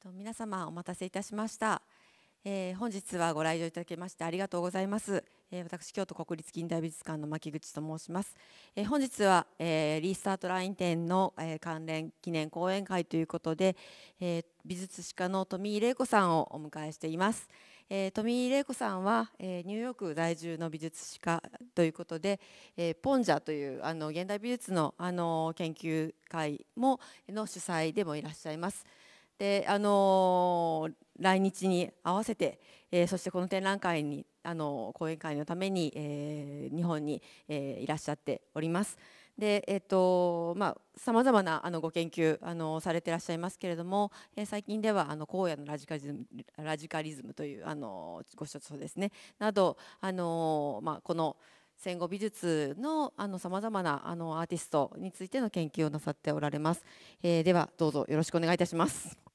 と皆様お待たせいたしました、えー、本日はご来場いただきましてありがとうございます、えー、私京都国立近代美術館の牧口と申します、えー、本日は、えー、リスタートライン展の、えー、関連記念講演会ということで、えー、美術史家の富井玲子さんをお迎えしています、富井玲子さんは、えー、ニューヨーク在住の美術史家ということで、えー、ポンジャというあの現代美術のあの研究会もの主催でもいらっしゃいます。であの来日に合わせて、えー、そしてこの展覧会にあの講演会のために、えー、日本に、えー、いらっしゃっております。でえっ、とまあ、さまざまなあのご研究あのされていらっしゃいますけれども、えー、最近ではあの荒野のラジカリズムラジカリズムというあのご著書ですねなどあの、まあ、この戦後美術のさまざまなあのアーティストについての研究をなさっておられます、えー、ではどうぞよろしくお願いいたします。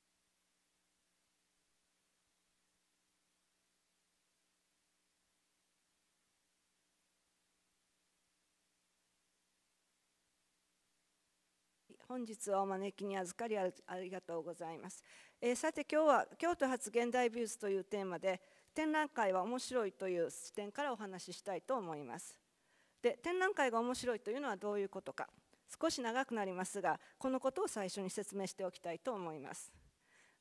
本日はお招きに預かりありがとうございます、えー、さて今日は京都発現代美術というテーマで展覧会は面白いという視点からお話ししたいと思いますで展覧会が面白いというのはどういうことか少し長くなりますがこのことを最初に説明しておきたいと思います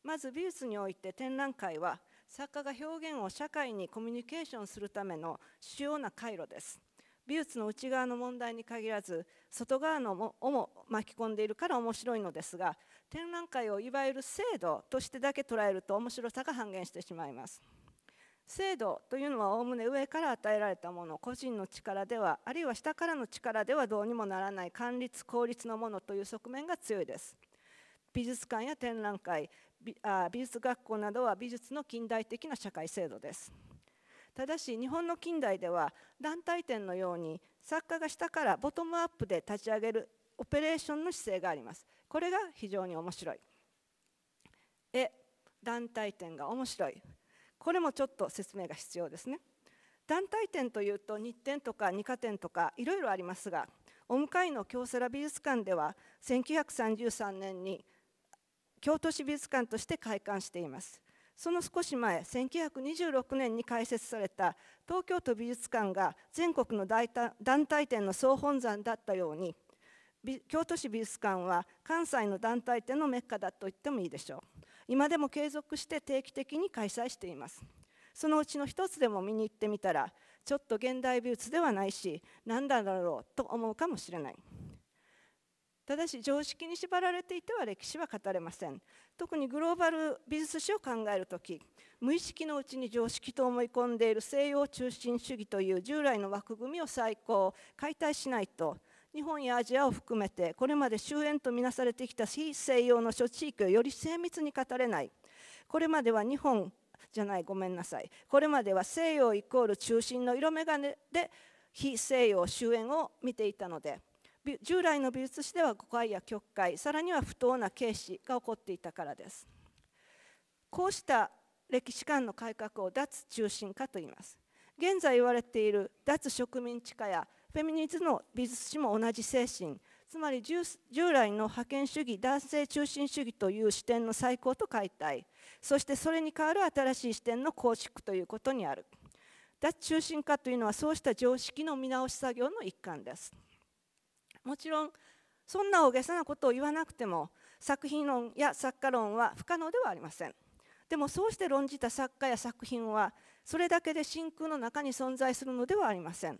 まず美術において展覧会は作家が表現を社会にコミュニケーションするための主要な回路です美術の内側の問題に限らず外側のもをも巻き込んでいるから面白いのですが展覧会をいわゆる制度としてだけ捉えると面白さが半減してしまいます。制度というのはおおむね上から与えられたもの個人の力ではあるいは下からの力ではどうにもならない管理効率のものという側面が強いです。美術館や展覧会美美術学校などは美術の近代的な社会制度です。ただし日本の近代では団体展のように作家が下からボトムアップで立ち上げるオペレーションの姿勢がありますこれが非常に面白いえ団体展が面白いこれもちょっと説明が必要ですね団体展というと日展とか二課展とかいろいろありますがお向かいの京セラ美術館では1933年に京都市美術館として開館していますその少し前1926年に開設された東京都美術館が全国の団体展の総本山だったように京都市美術館は関西の団体展のメッカだと言ってもいいでしょう今でも継続して定期的に開催していますそのうちの一つでも見に行ってみたらちょっと現代美術ではないし何だろうと思うかもしれないただし常識に縛られていては歴史は語れません特にグローバル美術史を考える時無意識のうちに常識と思い込んでいる西洋中心主義という従来の枠組みを再考解体しないと日本やアジアを含めてこれまで終焉とみなされてきた非西洋の諸地域をより精密に語れないこれまでは日本じゃないごめんなさいこれまでは西洋イコール中心の色眼鏡で非西洋終焉を見ていたので従来の美術史では誤解や曲解さらには不当な軽視が起こっていたからですこうした歴史観の改革を脱中心化と言います現在言われている脱植民地化やフェミニズムの美術史も同じ精神つまり従来の覇権主義男性中心主義という視点の再考と解体そしてそれに代わる新しい視点の構築ということにある脱中心化というのはそうした常識の見直し作業の一環です。もちろんそんな大げさなことを言わなくても作品論や作家論は不可能ではありませんでもそうして論じた作家や作品はそれだけで真空の中に存在するのではありません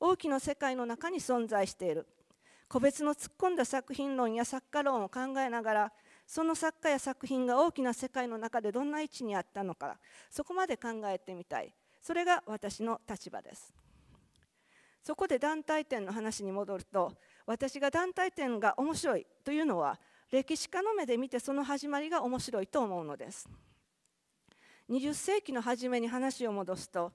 大きな世界の中に存在している個別の突っ込んだ作品論や作家論を考えながらその作家や作品が大きな世界の中でどんな位置にあったのかそこまで考えてみたいそれが私の立場ですそこで団体展の話に戻ると私が団体展が面白いというのは歴史家の目で見てその始まりが面白いと思うのです20世紀の初めに話を戻すと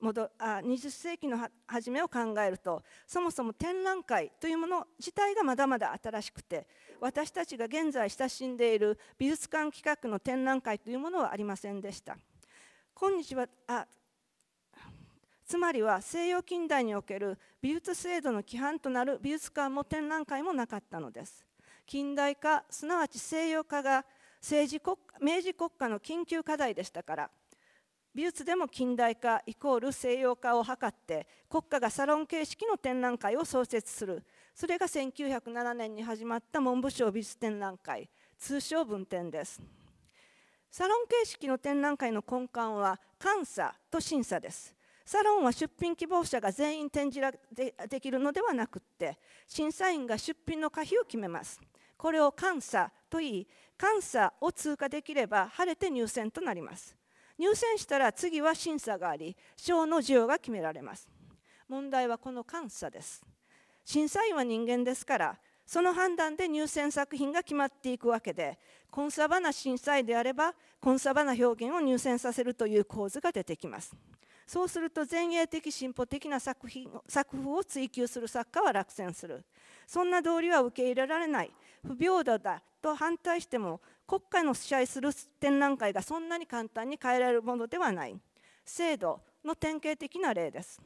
戻あ20世紀の初めを考えるとそもそも展覧会というもの自体がまだまだ新しくて私たちが現在親しんでいる美術館企画の展覧会というものはありませんでした今日はあつまりは西洋近代における美術制度の規範となる美術館も展覧会もなかったのです近代化すなわち西洋化が政治国明治国家の緊急課題でしたから美術でも近代化イコール西洋化を図って国家がサロン形式の展覧会を創設するそれが1907年に始まった文部省美術展覧会通称文展ですサロン形式の展覧会の根幹は監査と審査ですサロンは出品希望者が全員展示できるのではなくって審査員が出品の可否を決めますこれを監査といい監査を通過できれば晴れて入選となります入選したら次は審査があり賞の授与が決められます問題はこの監査です審査員は人間ですからその判断で入選作品が決まっていくわけでコンサバな審査員であればコンサバな表現を入選させるという構図が出てきますそうすると前衛的進歩的な作品作風を追求する作家は落選するそんな道理は受け入れられない不平等だと反対しても国家の支配する展覧会がそんなに簡単に変えられるものではない制度の典型的な例です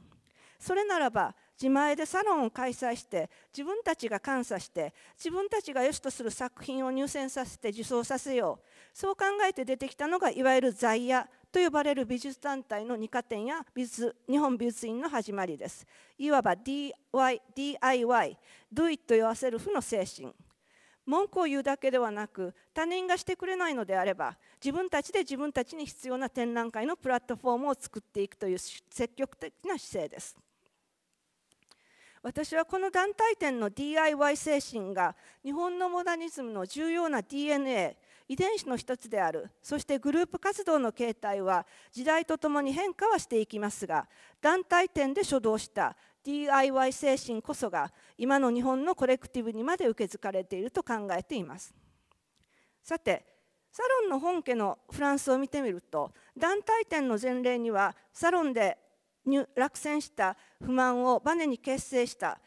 それならば自前でサロンを開催して自分たちが監査して自分たちが良しとする作品を入選させて受賞させようそう考えて出てきたのがいわゆる在野と呼ばれる美術団体の二科展や美術日本美術院の始まりですいわば DIY「Do It Yourself」の精神文句を言うだけではなく他人がしてくれないのであれば自分たちで自分たちに必要な展覧会のプラットフォームを作っていくという積極的な姿勢です私はこの団体展の DIY 精神が日本のモダニズムの重要な DNA 遺伝子の一つであるそしてグループ活動の形態は時代とともに変化はしていきますが団体展で初動した DIY 精神こそが今の日本のコレクティブにまで受け継がれていると考えていますさてサロンの本家のフランスを見てみると団体展の前例にはサロンで落選した不満をバネに結成した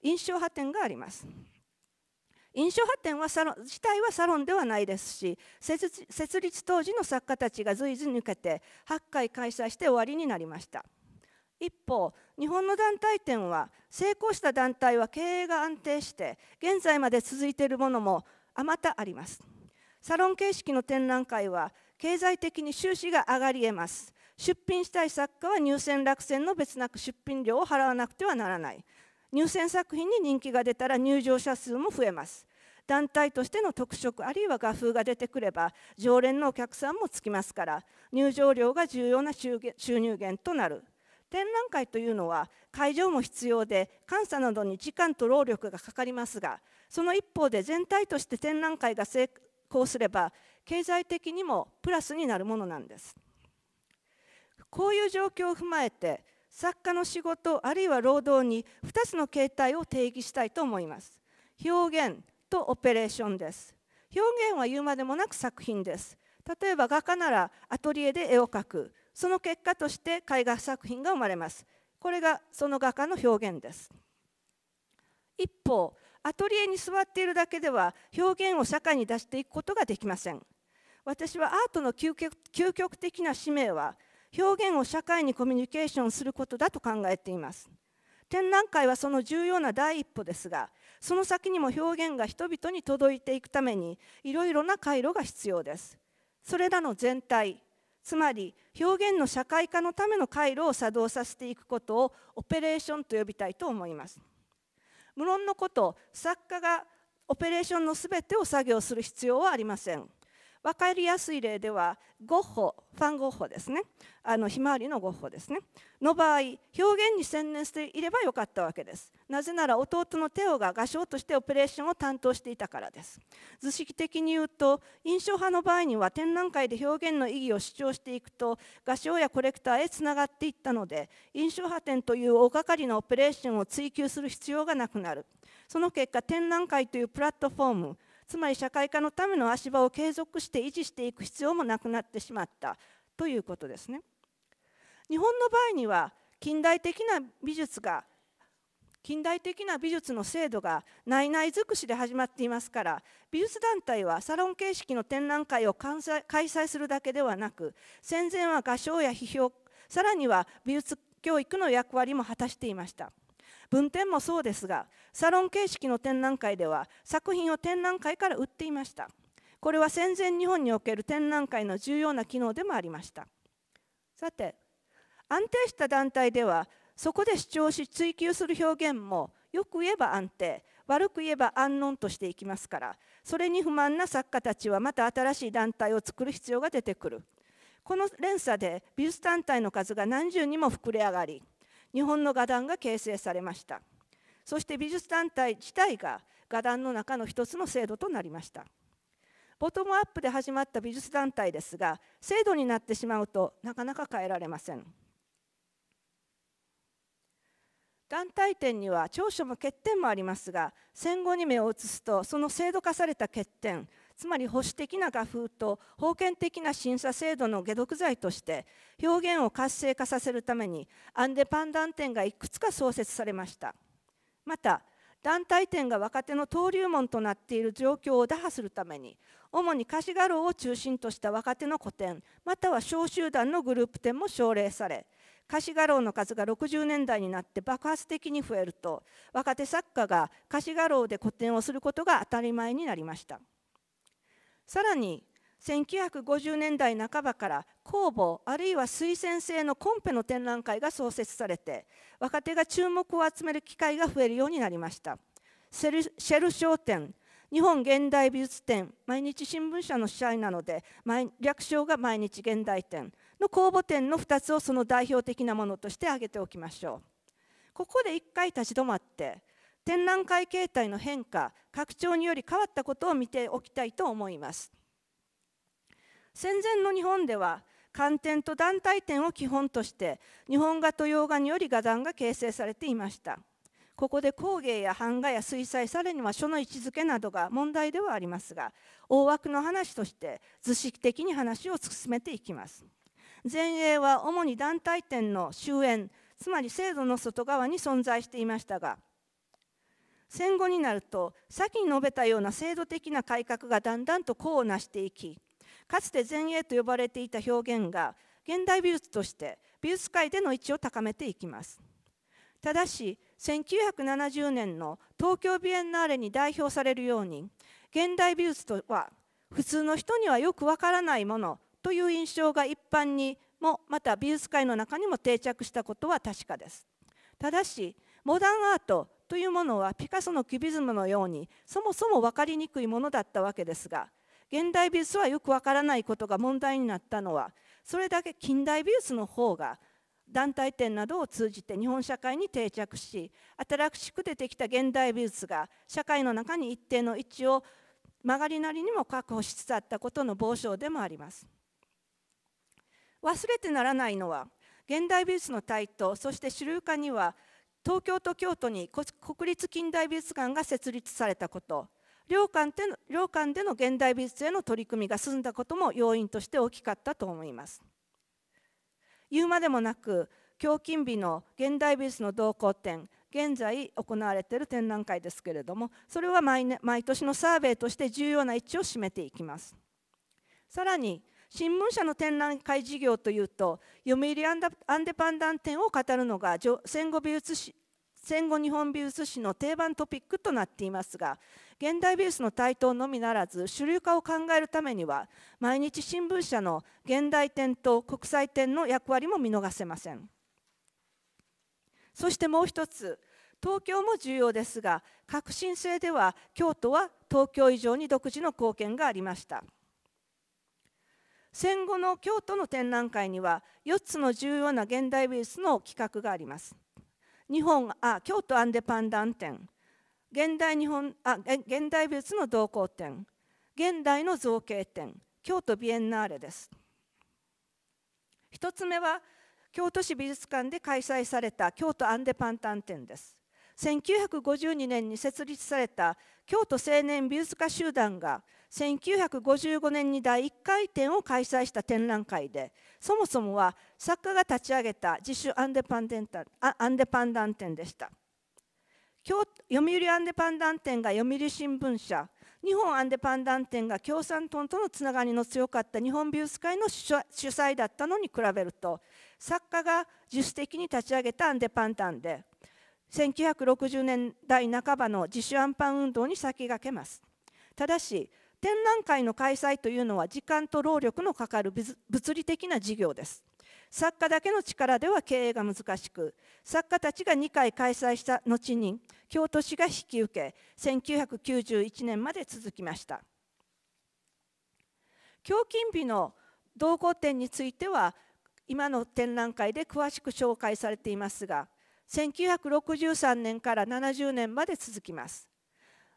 印象派展があります。印象派展はサロン自体はサロンではないですし設立当時の作家たちが随時抜けて8回開催して終わりになりました一方日本の団体展は成功した団体は経営が安定して現在まで続いているものもあまたありますサロン形式の展覧会は経済的に収支が上がり得ます出品したい作家は入選落選の別なく出品料を払わなくてはならない入選作品に人気が出たら入場者数も増えます団体としての特色あるいは画風が出てくれば常連のお客さんもつきますから入場料が重要な収入源となる展覧会というのは会場も必要で監査などに時間と労力がかかりますがその一方で全体として展覧会が成功すれば経済的にもプラスになるものなんですこういう状況を踏まえて作家の仕事あるいは労働に2つの形態を定義したいと思います表現とオペレーションです表現は言うまでもなく作品です例えば画家ならアトリエで絵を描くその結果として絵画作品が生まれますこれがその画家の表現です一方アトリエに座っているだけでは表現を社会に出していくことができません私はアートの究極的な使命は表現を社会にコミュニケーションすることだと考えています展覧会はその重要な第一歩ですがその先にも表現が人々に届いていくためにいろいろな回路が必要ですそれらの全体つまり表現の社会化のための回路を作動させていくことをオペレーションと呼びたいと思います無論のこと作家がオペレーションの全てを作業する必要はありません分かりやすい例ではゴッホファン・ゴッホですねあのひまわりのゴッホですねの場合表現に専念していればよかったわけですなぜなら弟のテオが画商としてオペレーションを担当していたからです図式的に言うと印象派の場合には展覧会で表現の意義を主張していくと画商やコレクターへつながっていったので印象派展という大掛かりなオペレーションを追求する必要がなくなるその結果展覧会というプラットフォームつまり社会化のための足場を継続して維持していく必要もなくなってしまったということですね。日本の場合には近代的な美術が近代的な美術の制度が内々尽くしで始まっていますから美術団体はサロン形式の展覧会を開催するだけではなく戦前は画商や批評さらには美術教育の役割も果たしていました。文展もそうですがサロン形式の展覧会では作品を展覧会から売っていましたこれは戦前日本における展覧会の重要な機能でもありましたさて安定した団体ではそこで主張し追求する表現もよく言えば安定悪く言えば安穏としていきますからそれに不満な作家たちはまた新しい団体を作る必要が出てくるこの連鎖で美術団体の数が何十にも膨れ上がり日本の画壇が形成されましたそして美術団体自体が画壇の中の一つの制度となりましたボトムアップで始まった美術団体ですが制度になってしまうとなかなか変えられません団体展には長所も欠点もありますが戦後に目を移すとその制度化された欠点つまり保守的な画風と封建的な審査制度の解毒剤として表現を活性化させるためにアンデパンダン店がいくつか創設されましたまた団体店が若手の登竜門となっている状況を打破するために主に貸し画廊を中心とした若手の個展または小集団のグループ展も奨励され貸し画廊の数が60年代になって爆発的に増えると若手作家が貸し画廊で個展をすることが当たり前になりました。さらに1950年代半ばから公募あるいは推薦制のコンペの展覧会が創設されて若手が注目を集める機会が増えるようになりましたシェル商店日本現代美術展毎日新聞社の支配なので略称が毎日現代展の公募展の2つをその代表的なものとして挙げておきましょうここで一回立ち止まって展覧会形態の変化拡張により変わったことを見ておきたいと思います戦前の日本では観点と団体点を基本として日本画と洋画により画壇が形成されていましたここで工芸や版画や水彩さらには書の位置づけなどが問題ではありますが大枠の話として図式的に話を進めていきます前衛は主に団体点の終焉つまり制度の外側に存在していましたが戦後になると先に述べたような制度的な改革がだんだんと功を成していきかつて前衛と呼ばれていた表現が現代美術として美術界での位置を高めていきますただし1970年の東京ビエンナーレに代表されるように現代美術とは普通の人にはよくわからないものという印象が一般にもまた美術界の中にも定着したことは確かですただしモダンアートというものはピカソのキュビズムのようにそもそも分かりにくいものだったわけですが現代美術はよく分からないことが問題になったのはそれだけ近代美術の方が団体展などを通じて日本社会に定着し新しく出てきた現代美術が社会の中に一定の位置を曲がりなりにも確保しつつあったことの傍証でもあります。忘れてならないのは現代美術の台頭そして主流化には東京と京都に国立近代美術館が設立されたこと両館での両館での現代美術への取り組みが進んだことも要因として大きかったと思います言うまでもなく京筋美の現代美術の動向展現在行われている展覧会ですけれどもそれは毎年のサーベイとして重要な位置を占めていきますさらに新聞社の展覧会事業というと読売アンデパンダン展を語るのが戦後美術史戦後日本美術史の定番トピックとなっていますが現代美術の台頭のみならず主流化を考えるためには毎日新聞社の現代展と国際展の役割も見逃せませんそしてもう一つ東京も重要ですが革新性では京都は東京以上に独自の貢献がありました。戦後の京都の展覧会には4つの重要な現代美術の企画があります。日本あ京都アンデパンダン展現代日本あ現代美術の動向展現代の造形展京都ビエンナーレです。1つ目は京都市美術館で開催された京都アンデパンダン展です。1952年に設立された京都青年美術家集団が1955年に第1回展を開催した展覧会でそもそもは作家が立ち上げた自主アンデパンデンタアンデパンダン展でした読売アンデパンダン展が読売新聞社日本アンデパンダン展が共産党とのつながりの強かった日本美術会の主催だったのに比べると作家が自主的に立ち上げたアンデパンダンで1960年代半ばの自主アンパン運動に先駆けますただし展覧会の開催というのは時間と労力のかかる物理的な事業です。作家だけの力では経営が難しく作家たちが2回開催した後に京都市が引き受け1991年まで続きました京金美の同行展については今の展覧会で詳しく紹介されていますが1963年から70年まで続きます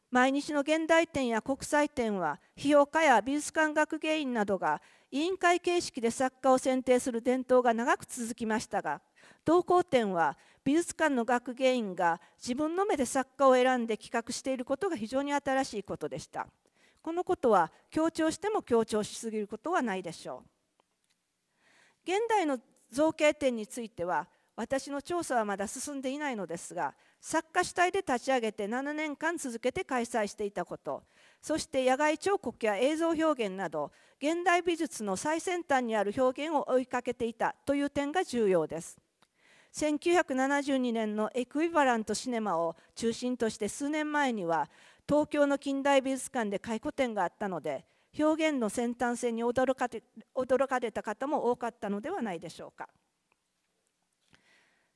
毎日の現代展や国際展は批評家や美術館学芸員などが委員会形式で作家を選定する伝統が長く続きましたが同行展は美術館の学芸員が自分の目で作家を選んで企画していることが非常に新しいことでしたこのことは強調しても強調しすぎることはないでしょう現代の造形展については私の調査はまだ進んでいないのですが作家主体で立ち上げて7年間続けて開催していたことそして野外彫刻や映像表現など現代美術の最先端にある表現を追いかけていたという点が重要です1972年のエクイバラントシネマを中心として数年前には東京の近代美術館で回顧展があったので表現の先端性に驚かれ驚かれた方も多かったのではないでしょうか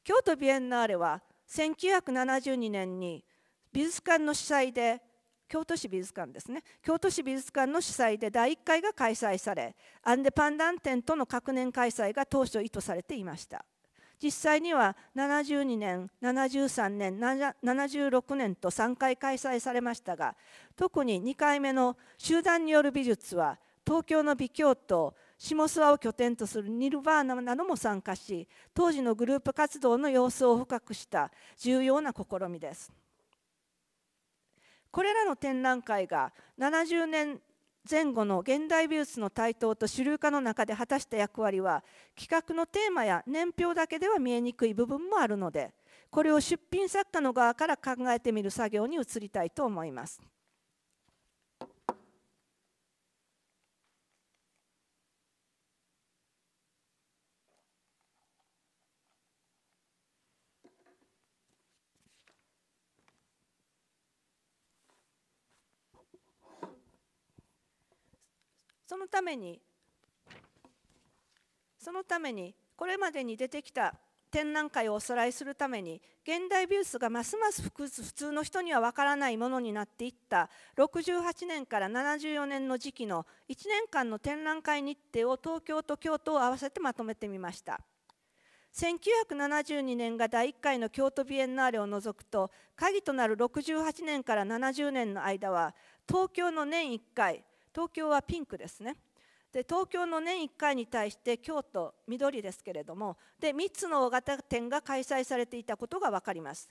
京都ビエンナーレは1972年に美術館の主催で京都市美術館ですね京都市美術館の主催で第1回が開催されアンデパンダン展との各年開催が当初意図されていました実際には72年73年76年と3回開催されましたが特に2回目の集団による美術は東京の美京都下諏訪を拠点とするニルバーナなども参加し当時のグループ活動の様子を深くした重要な試みですこれらの展覧会が70年前後の現代美術の台頭と主流化の中で果たした役割は企画のテーマや年表だけでは見えにくい部分もあるのでこれを出品作家の側から考えてみる作業に移りたいと思います。そのためにそのためにこれまでに出てきた展覧会をおさらいするために現代美術がますます普通の人にはわからないものになっていった68年から74年の時期の1年間の展覧会日程を東京と京都を合わせてまとめてみました1972年が第1回の京都ビエンナーレを除くと鍵となる68年から70年の間は東京の年1回東京はピンクですね。で東京の年1回に対して京都緑ですけれどもで3つの大型展が開催されていたことが分かります。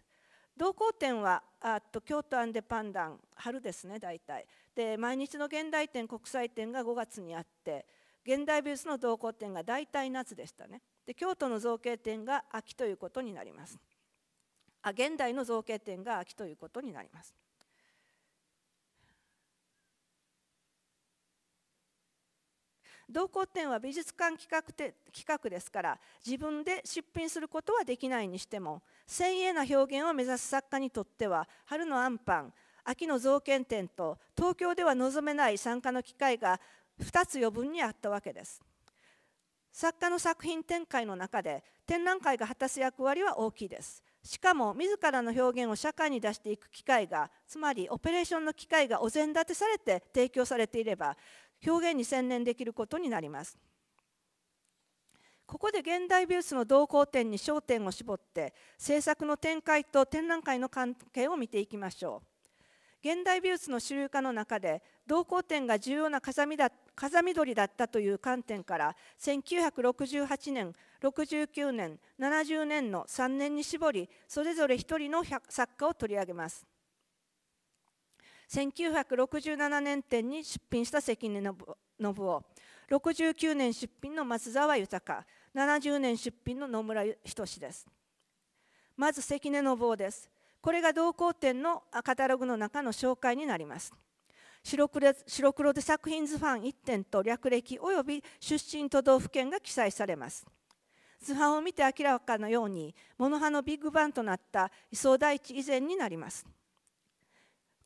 同行展はあっと京都アンデパンダン春ですね大体で毎日の現代展国際展が5月にあって現代美術の同行展が大体夏でしたねで京都の造形展が秋ということになりますあ現代の造形展が秋ということになります。同行展は美術館企画て企画ですから自分で出品することはできないにしても鮮鋭な表現を目指す作家にとっては春のアンパン秋の造形展と東京では望めない参加の機会が2つ余分にあったわけです。作家の作品展開の中で展覧会が果たす役割は大きいです。しかも自らの表現を社会に出していく機会がつまりオペレーションの機会がお膳立てされて提供されていれば表現に専念できることになります。ここで現代美術の動向点に焦点を絞って制作の展開と展覧会の関係を見ていきましょう。現代美術の主流化の中で動向点が重要な風見だ風見鳥だったという観点から1968年69年70年の3年に絞りそれぞれ一人の作家を取り上げます。1967年展に出品した関根信夫69年出品の松沢豊70年出品の野村仁ですまず関根信夫ですこれが同行展のカタログの中の紹介になります白黒白黒で作品図ファン1点と略歴及び出身都道府県が記載されます図版を見て明らかのように物派のビッグバンとなった磯大地以前になります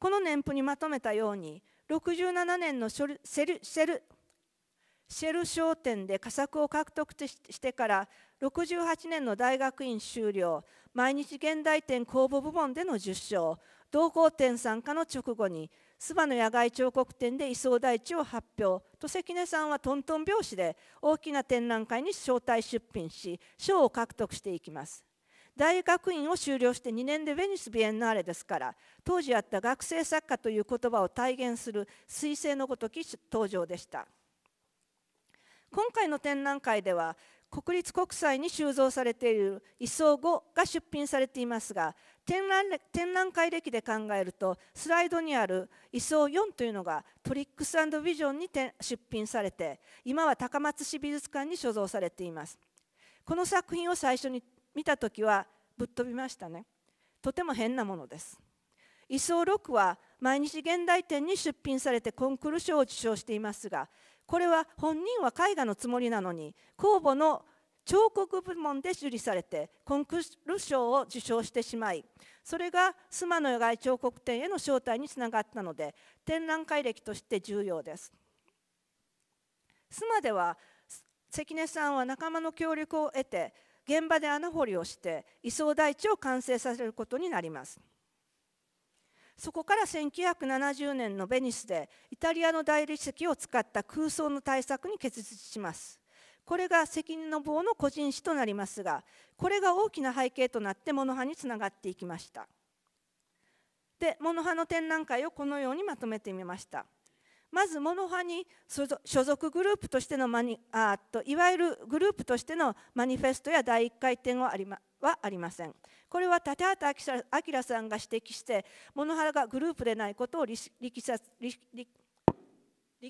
この年譜にまとめたように67年のシェルシェルシェル商店で佳作を獲得してから68年の大学院修了毎日現代展公募部門での受賞同行展参加の直後に諏訪の野外彫刻展で位相大地を発表と関根さんはトントン拍子で大きな展覧会に招待出品し賞を獲得していきます。大学院を修了して2年でヴェニス・ビエンナーレですから当時あった学生作家という言葉を体現する彗星のごとき登場でした今回の展覧会では国立国際に収蔵されている位相5が出品されていますが展覧展覧会歴で考えるとスライドにある位相4というのがトリックスビジョンに出品されて今は高松市美術館に所蔵されていますこの作品を最初に見た時はぶっ飛びましたねとても変なものです位相6は毎日現代展に出品されてコンクール賞を受賞していますがこれは本人は絵画のつもりなのに公募の彫刻部門で受理されてコンクール賞を受賞してしまいそれが妻の野外彫刻展への招待につながったので展覧会歴として重要です妻では関根さんは仲間の協力を得て現場で穴掘りをして移送台地を完成させることになりますそこから1970年のベニスでイタリアの大理石を使った空想の対策に結実しますこれが責任の棒の個人史となりますがこれが大きな背景となってモノハにつながっていきましたでモノハの展覧会をこのようにまとめてみましたまずモノハに所属グループとしてのマニあといわゆるグループとしてのマニフェストや第一回転はありまはありません。これは立畑明さんが指摘してモノハがグループでないことを力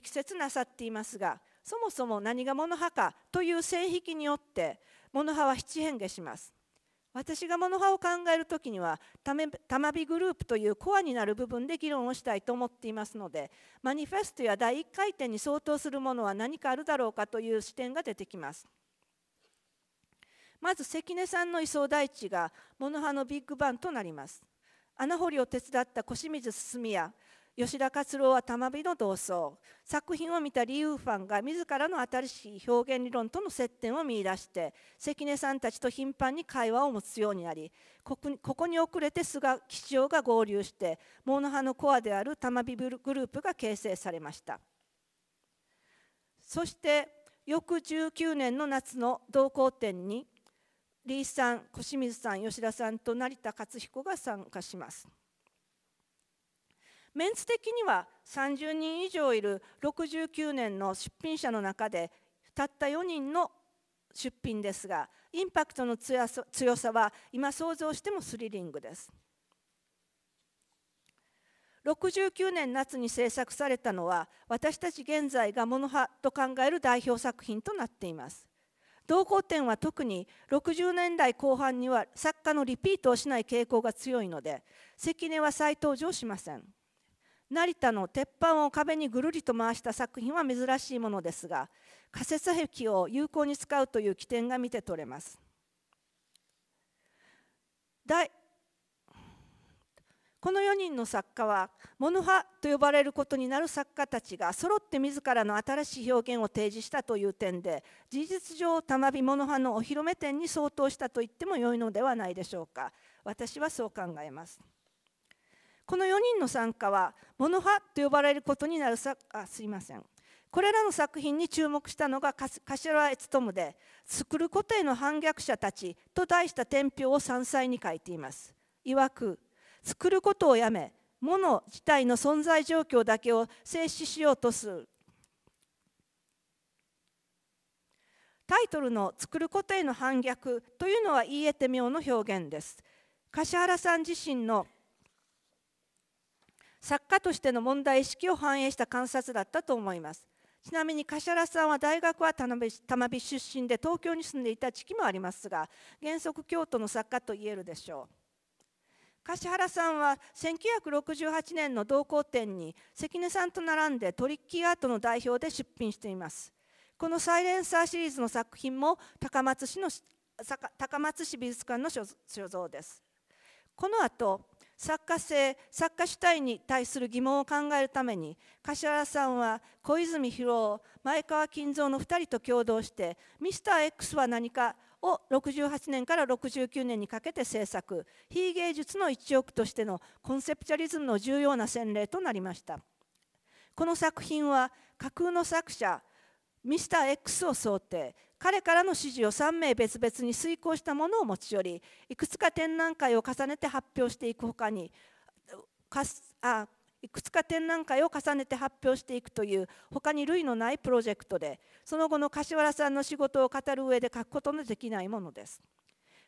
説なさっていますがそもそも何がモノハかという性癖によってモノハは七変化します。私がモノハを考えるときにはたまびグループというコアになる部分で議論をしたいと思っていますのでマニフェストや第1回転に相当するものは何かあるだろうかという視点が出てきます。まず関根さんの移送第一がモノハのビッグバンとなります。穴掘りを手伝った小清水進や吉田勝郎は玉美の同窓作品を見たリー・ウーファンが自らの新しい表現理論との接点を見いだして関根さんたちと頻繁に会話を持つようになりここに遅れて菅吉郎が合流してモノ派のコアである玉火グループが形成されましたそして翌19年の夏の同好展に李さん小清水さん吉田さんと成田勝彦が参加します。メンツ的には30人以上いる69年の出品者の中でたった4人の出品ですがインパクトの強さは今想像してもスリリングです。69年夏に制作されたのは私たち現在がモノハと考える代表作品となっています。同行展は特に60年代後半には作家のリピートをしない傾向が強いので関根は再登場しません。成田の鉄板を壁にぐるりと回した作品は珍しいものですが仮設壁を有効に使うという起点が見て取れます。第この4人の作家はモノ派と呼ばれることになる作家たちが揃って自らの新しい表現を提示したという点で事実上たまびモノ派のお披露目展に相当したと言っても良いのではないでしょうか私はそう考えます。この4人の参加はボノ派と呼ばれることになるさあすいませんこれらの作品に注目したのが柏悦友で「作ることへの反逆者たち」と題した天平を山菜に書いています。いわく作ることをやめ物自体の存在状況だけを静止しようとするタイトルの「作ることへの反逆」というのは言い得て妙の表現です。柏原さん自身の作家としての問題意識を反映した観察だったと思いますちなみに柏原さんは大学は田辺出身で東京に住んでいた時期もありますが原則京都の作家と言えるでしょう柏原さんは1968年の同行展に関根さんと並んでトリッキーアートの代表で出品していますこのサイレンサーシリーズの作品も高松市の高松市美術館の所蔵ですこの後作家性作家主体に対する疑問を考えるために柏原さんは小泉博夫前川金蔵の2人と共同して「ミスター x は何か」を68年から69年にかけて制作非芸術の一翼としてのコンセプチャリズムの重要な洗礼となりましたこの作品は架空の作者ミスター X を想定彼からの指示を3名別々に遂行したものを持ち寄りいくつか展覧会を重ねて発表していくほかにあいくつか展覧会を重ねて発表していくという他に類のないプロジェクトでその後の柏原さんの仕事を語る上で書くことのできないものです。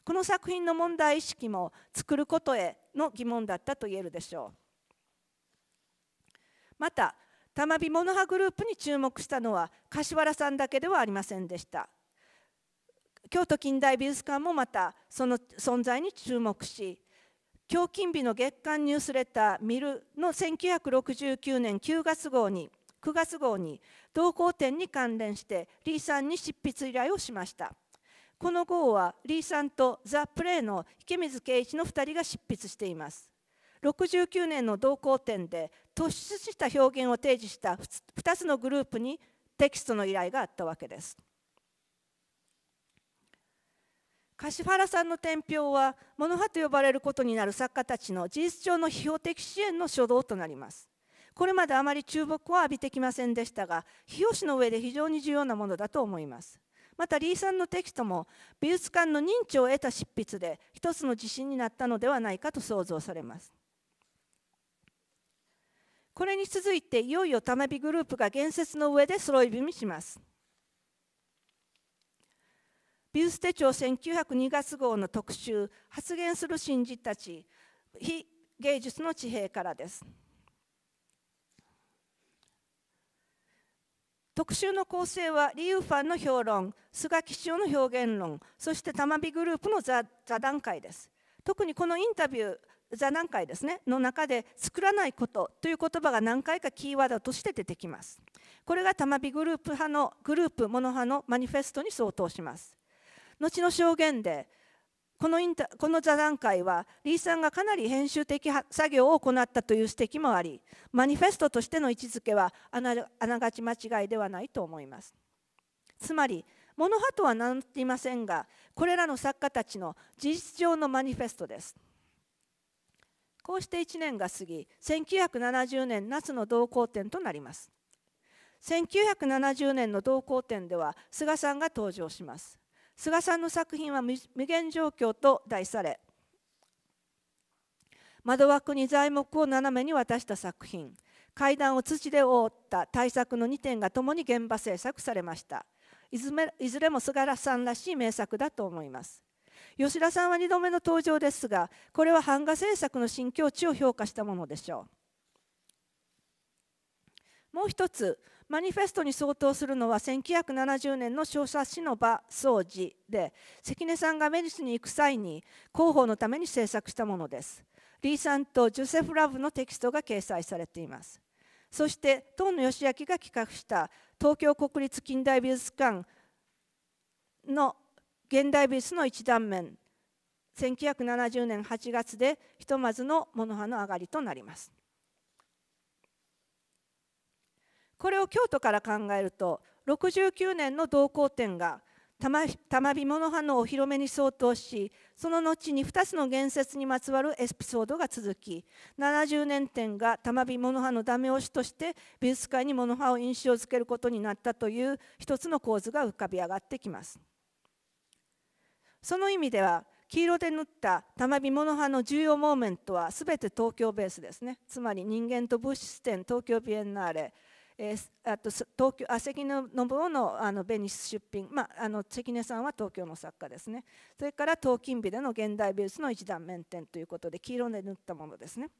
この作品の問題意識も作ることへの疑問だったと言えるでしょう。また玉美モノハグループに注目したのは柏原さんだけではありませんでした京都近代美術館もまたその存在に注目し狂金日の月刊ニュースレター「ミル」の1969年9月号に9月号に同行展に関連してリーさんに執筆依頼をしましたこの号はリーさんとザ・プレイの池水圭一の2人が執筆しています69年の同行展で突出した表現を提示した2つのグループにテキストの依頼があったわけです。柏原さんの天平は「モノハ」と呼ばれることになる作家たちの事実上の批評的支援の初動となります。これまであまり注目は浴びてきませんでしたが日吉の上で非常に重要なものだと思います。また李さんのテキストも美術館の認知を得た執筆で一つの自信になったのではないかと想像されます。これに続いていよいよたまびグループが言説の上で揃い踏みします。ビューステ庁1902月号の特集「発言する新人たち非芸術の地平」からです。特集の構成はリー・ファンの評論菅吉夫の表現論そしてたまびグループの座談会です。特にこのインタビュー座談会ですねの中で「作らないこと」という言葉が何回かキーワードとして出てきます。これが玉美グループ派のグループモノ派のマニフェストに相当します。後の証言でこのインタこの座談会はリーさんがかなり編集的作業を行ったという指摘もありマニフェストとしての位置づけはあながち間違いではないと思います。つまりモノ派とは名乗っていませんがこれらの作家たちの事実上のマニフェストです。こうして1年が過ぎ1970年夏の同好展となります1970年の同好展では菅さんが登場します菅さんの作品は無限状況と題され窓枠に材木を斜めに渡した作品階段を土で覆った対策の2点がともに現場制作されましたいずれも菅原さんらしい名作だと思います吉田さんは2度目の登場ですがこれは版画制作の新境地を評価したものでしょうもう一つマニフェストに相当するのは1970年の小冊子の場掃除で関根さんがメニスに行く際に広報のために制作したものですリーさんとジュセフ・ラブのテキストが掲載されていますそして遠野義明が企画した東京国立近代美術館の現代美術の一断面1970年8月でひとまずのモノハの上がりとなりますこれを京都から考えると69年の同好展が玉美モノハのお披露目に相当しその後に2つの言説にまつわるエピソードが続き70年展が玉美モノハのダメ押しとして美術界にモノハを印象づけることになったという一つの構図が浮かび上がってきます。その意味では黄色で塗った玉美物派の重要モーメントは全て東京ベースですねつまり人間と物質展東京ビエンナーレえー、あと東京あ関根信夫のあのベニス出品、まあ、あの関根さんは東京の作家ですねそれから東金美での現代美術の一段面展ということで黄色で塗ったものですね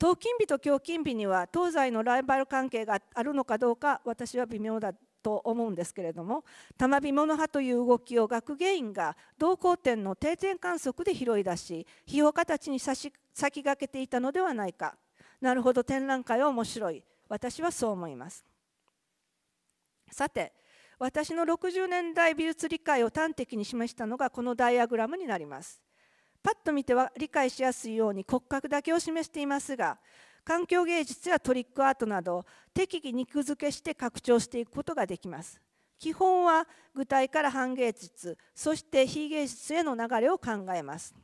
東金美と京金美には東西のライバル関係があるのかどうか私は微妙だと思うんですけれども玉火物派という動きを学芸員が同行点の定点観測で拾い出し批評家たちに先駆けていたのではないかなるほど展覧会は面白い私はそう思いますさて私の60年代美術理解を端的に示したのがこのダイアグラムになりますパッと見ては理解しやすいように骨格だけを示していますが環境芸術やトリックアートなど適宜肉付けして拡張していくことができます基本は具体から半芸術そして非芸術への流れを考えます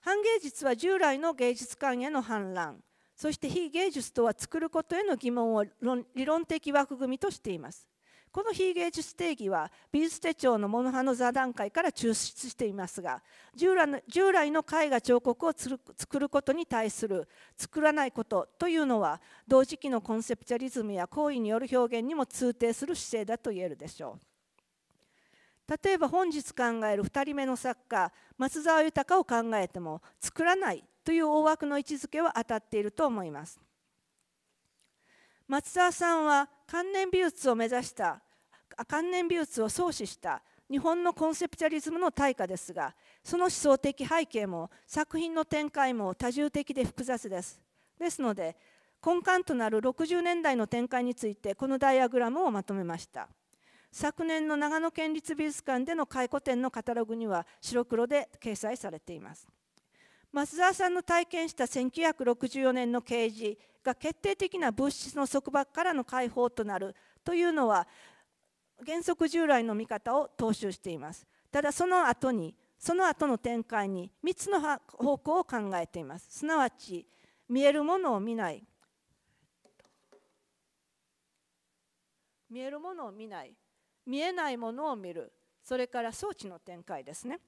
半芸術は従来の芸術観への反乱そして非芸術とは作ることへの疑問を理論的枠組みとしていますこの非芸術定義は美術手帳のモノハの座談会から抽出していますが従来の絵画彫刻を作ることに対する作らないことというのは同時期のコンセプチャリズムや行為による表現にも通底する姿勢だと言えるでしょう。例えば本日考える2人目の作家松沢豊を考えても作らないという大枠の位置づけは当たっていると思います。松沢さんは関連美術を目指した関連美術を創始した日本のコンセプチャリズムの対価ですがその思想的背景も作品の展開も多重的で複雑ですですので根幹となる60年代の展開についてこのダイアグラムをまとめました昨年の長野県立美術館での回顧展のカタログには白黒で掲載されています増沢さんの体験した1964年の刑事が決定的な物質の束縛からの解放となるというのは原則従来の見方を踏襲していますただその後にその後の展開に3つの方向を考えていますすなわち見えるものを見ない見えるものを見ない見えないものを見るそれから装置の展開ですね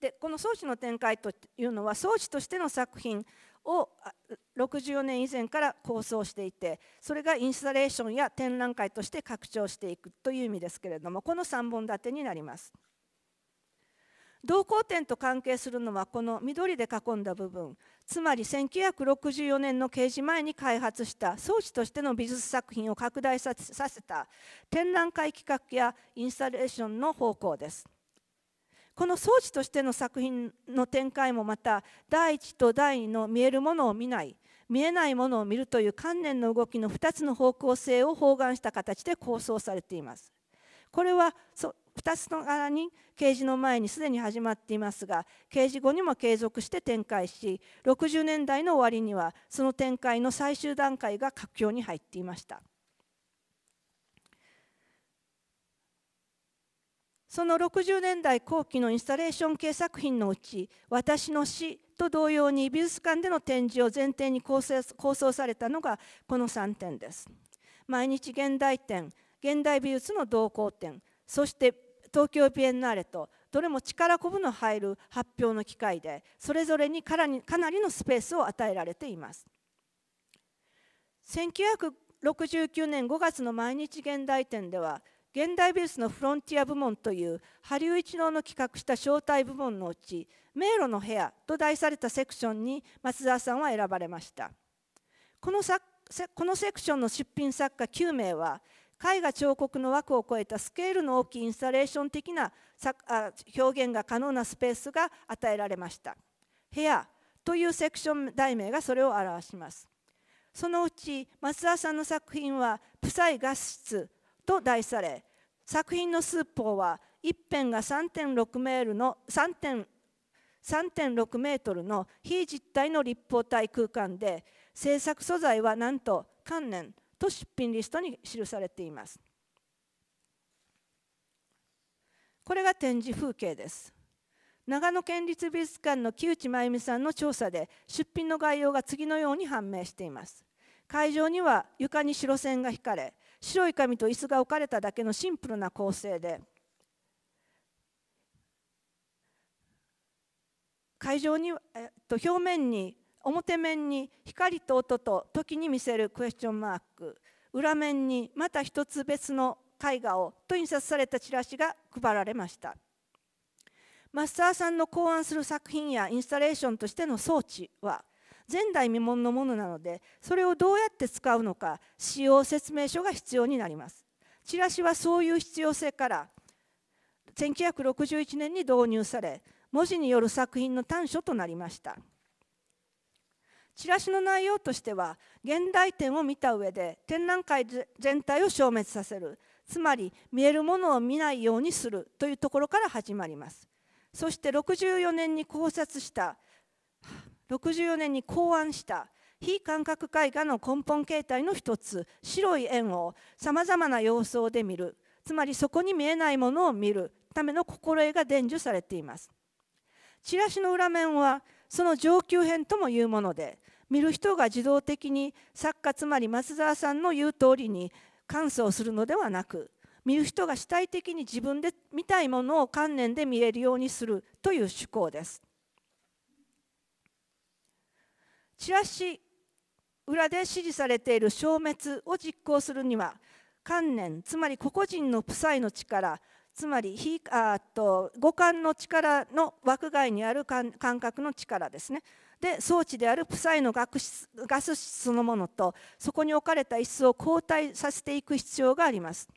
でこの装置の展開というのは装置としての作品を64年以前から構想していてそれがインスタレーションや展覧会として拡張していくという意味ですけれどもこの3本立てになります。同行点と関係するのはこの緑で囲んだ部分つまり1964年の掲示前に開発した装置としての美術作品を拡大させた展覧会企画やインスタレーションの方向です。この装置としての作品の展開もまた第一と第二の見えるものを見ない見えないものを見るという観念の動きの2つの方向性を包含した形で構想されています。これは2つの柄に掲示の前にすでに始まっていますが刑事後にも継続して展開し60年代の終わりにはその展開の最終段階が佳境に入っていましたその60年代後期のインスタレーション系作品のうち「私の死」と同様に美術館での展示を前提に構想されたのがこの3点です。毎日現代展現代美術の同好展そして東京ビエンナーレとどれも力こぶの入る発表の機会でそれぞれにかなりのスペースを与えられています。1969年5月の毎日現代展では現代美術のフロンティア部門という羽生一郎の企画した招待部門のうち「迷路の部屋」と題されたセクションに松澤さんは選ばれましたこのこのセクションの出品作家9名は絵画彫刻の枠を超えたスケールの大きいインスタレーション的な表現が可能なスペースが与えられました部屋というセクション題名がそれを表しますそのうち松澤さんの作品は「プサイガス室」と題され作品の数法は一辺が3.6メールのメートルの非実体の立方体空間で制作素材はなんと観念と出品リストに記されています。これが展示風景です。長野県立美術館の木内真由美さんの調査で出品の概要が次のように判明しています。会場には床に白線が引かれ白い紙と椅子が置かれただけのシンプルな構成で会場に、えっと、表面に表面に光と音と時に見せるクエスチョンマーク裏面にまた一つ別の絵画をと印刷されたチラシが配られましたマスターさんの考案する作品やインスタレーションとしての装置は前代未聞のものなのでそれをどうやって使うのか使用説明書が必要になりますチラシはそういう必要性から1961年に導入され文字による作品の短所となりましたチラシの内容としては現代展を見た上で展覧会全体を消滅させるつまり見えるものを見ないようにするというところから始まりますそして64年に考察した64年に考案した非感覚絵画の根本形態の一つ白い円をさまざまな様相で見るつまりそこに見えないものを見るための心得が伝授されていますチラシの裏面はその上級編ともいうもので見る人が自動的に作家つまり松沢さんの言う通りに感想するのではなく見る人が主体的に自分で見たいものを観念で見えるようにするという趣向ですチラシ裏で支持されている消滅を実行するには観念つまり個々人の負債の力つまりひあと五感の力の枠外にある感覚の力ですねで装置である負債のガスガスそのものとそこに置かれた椅子を交代させていく必要があります。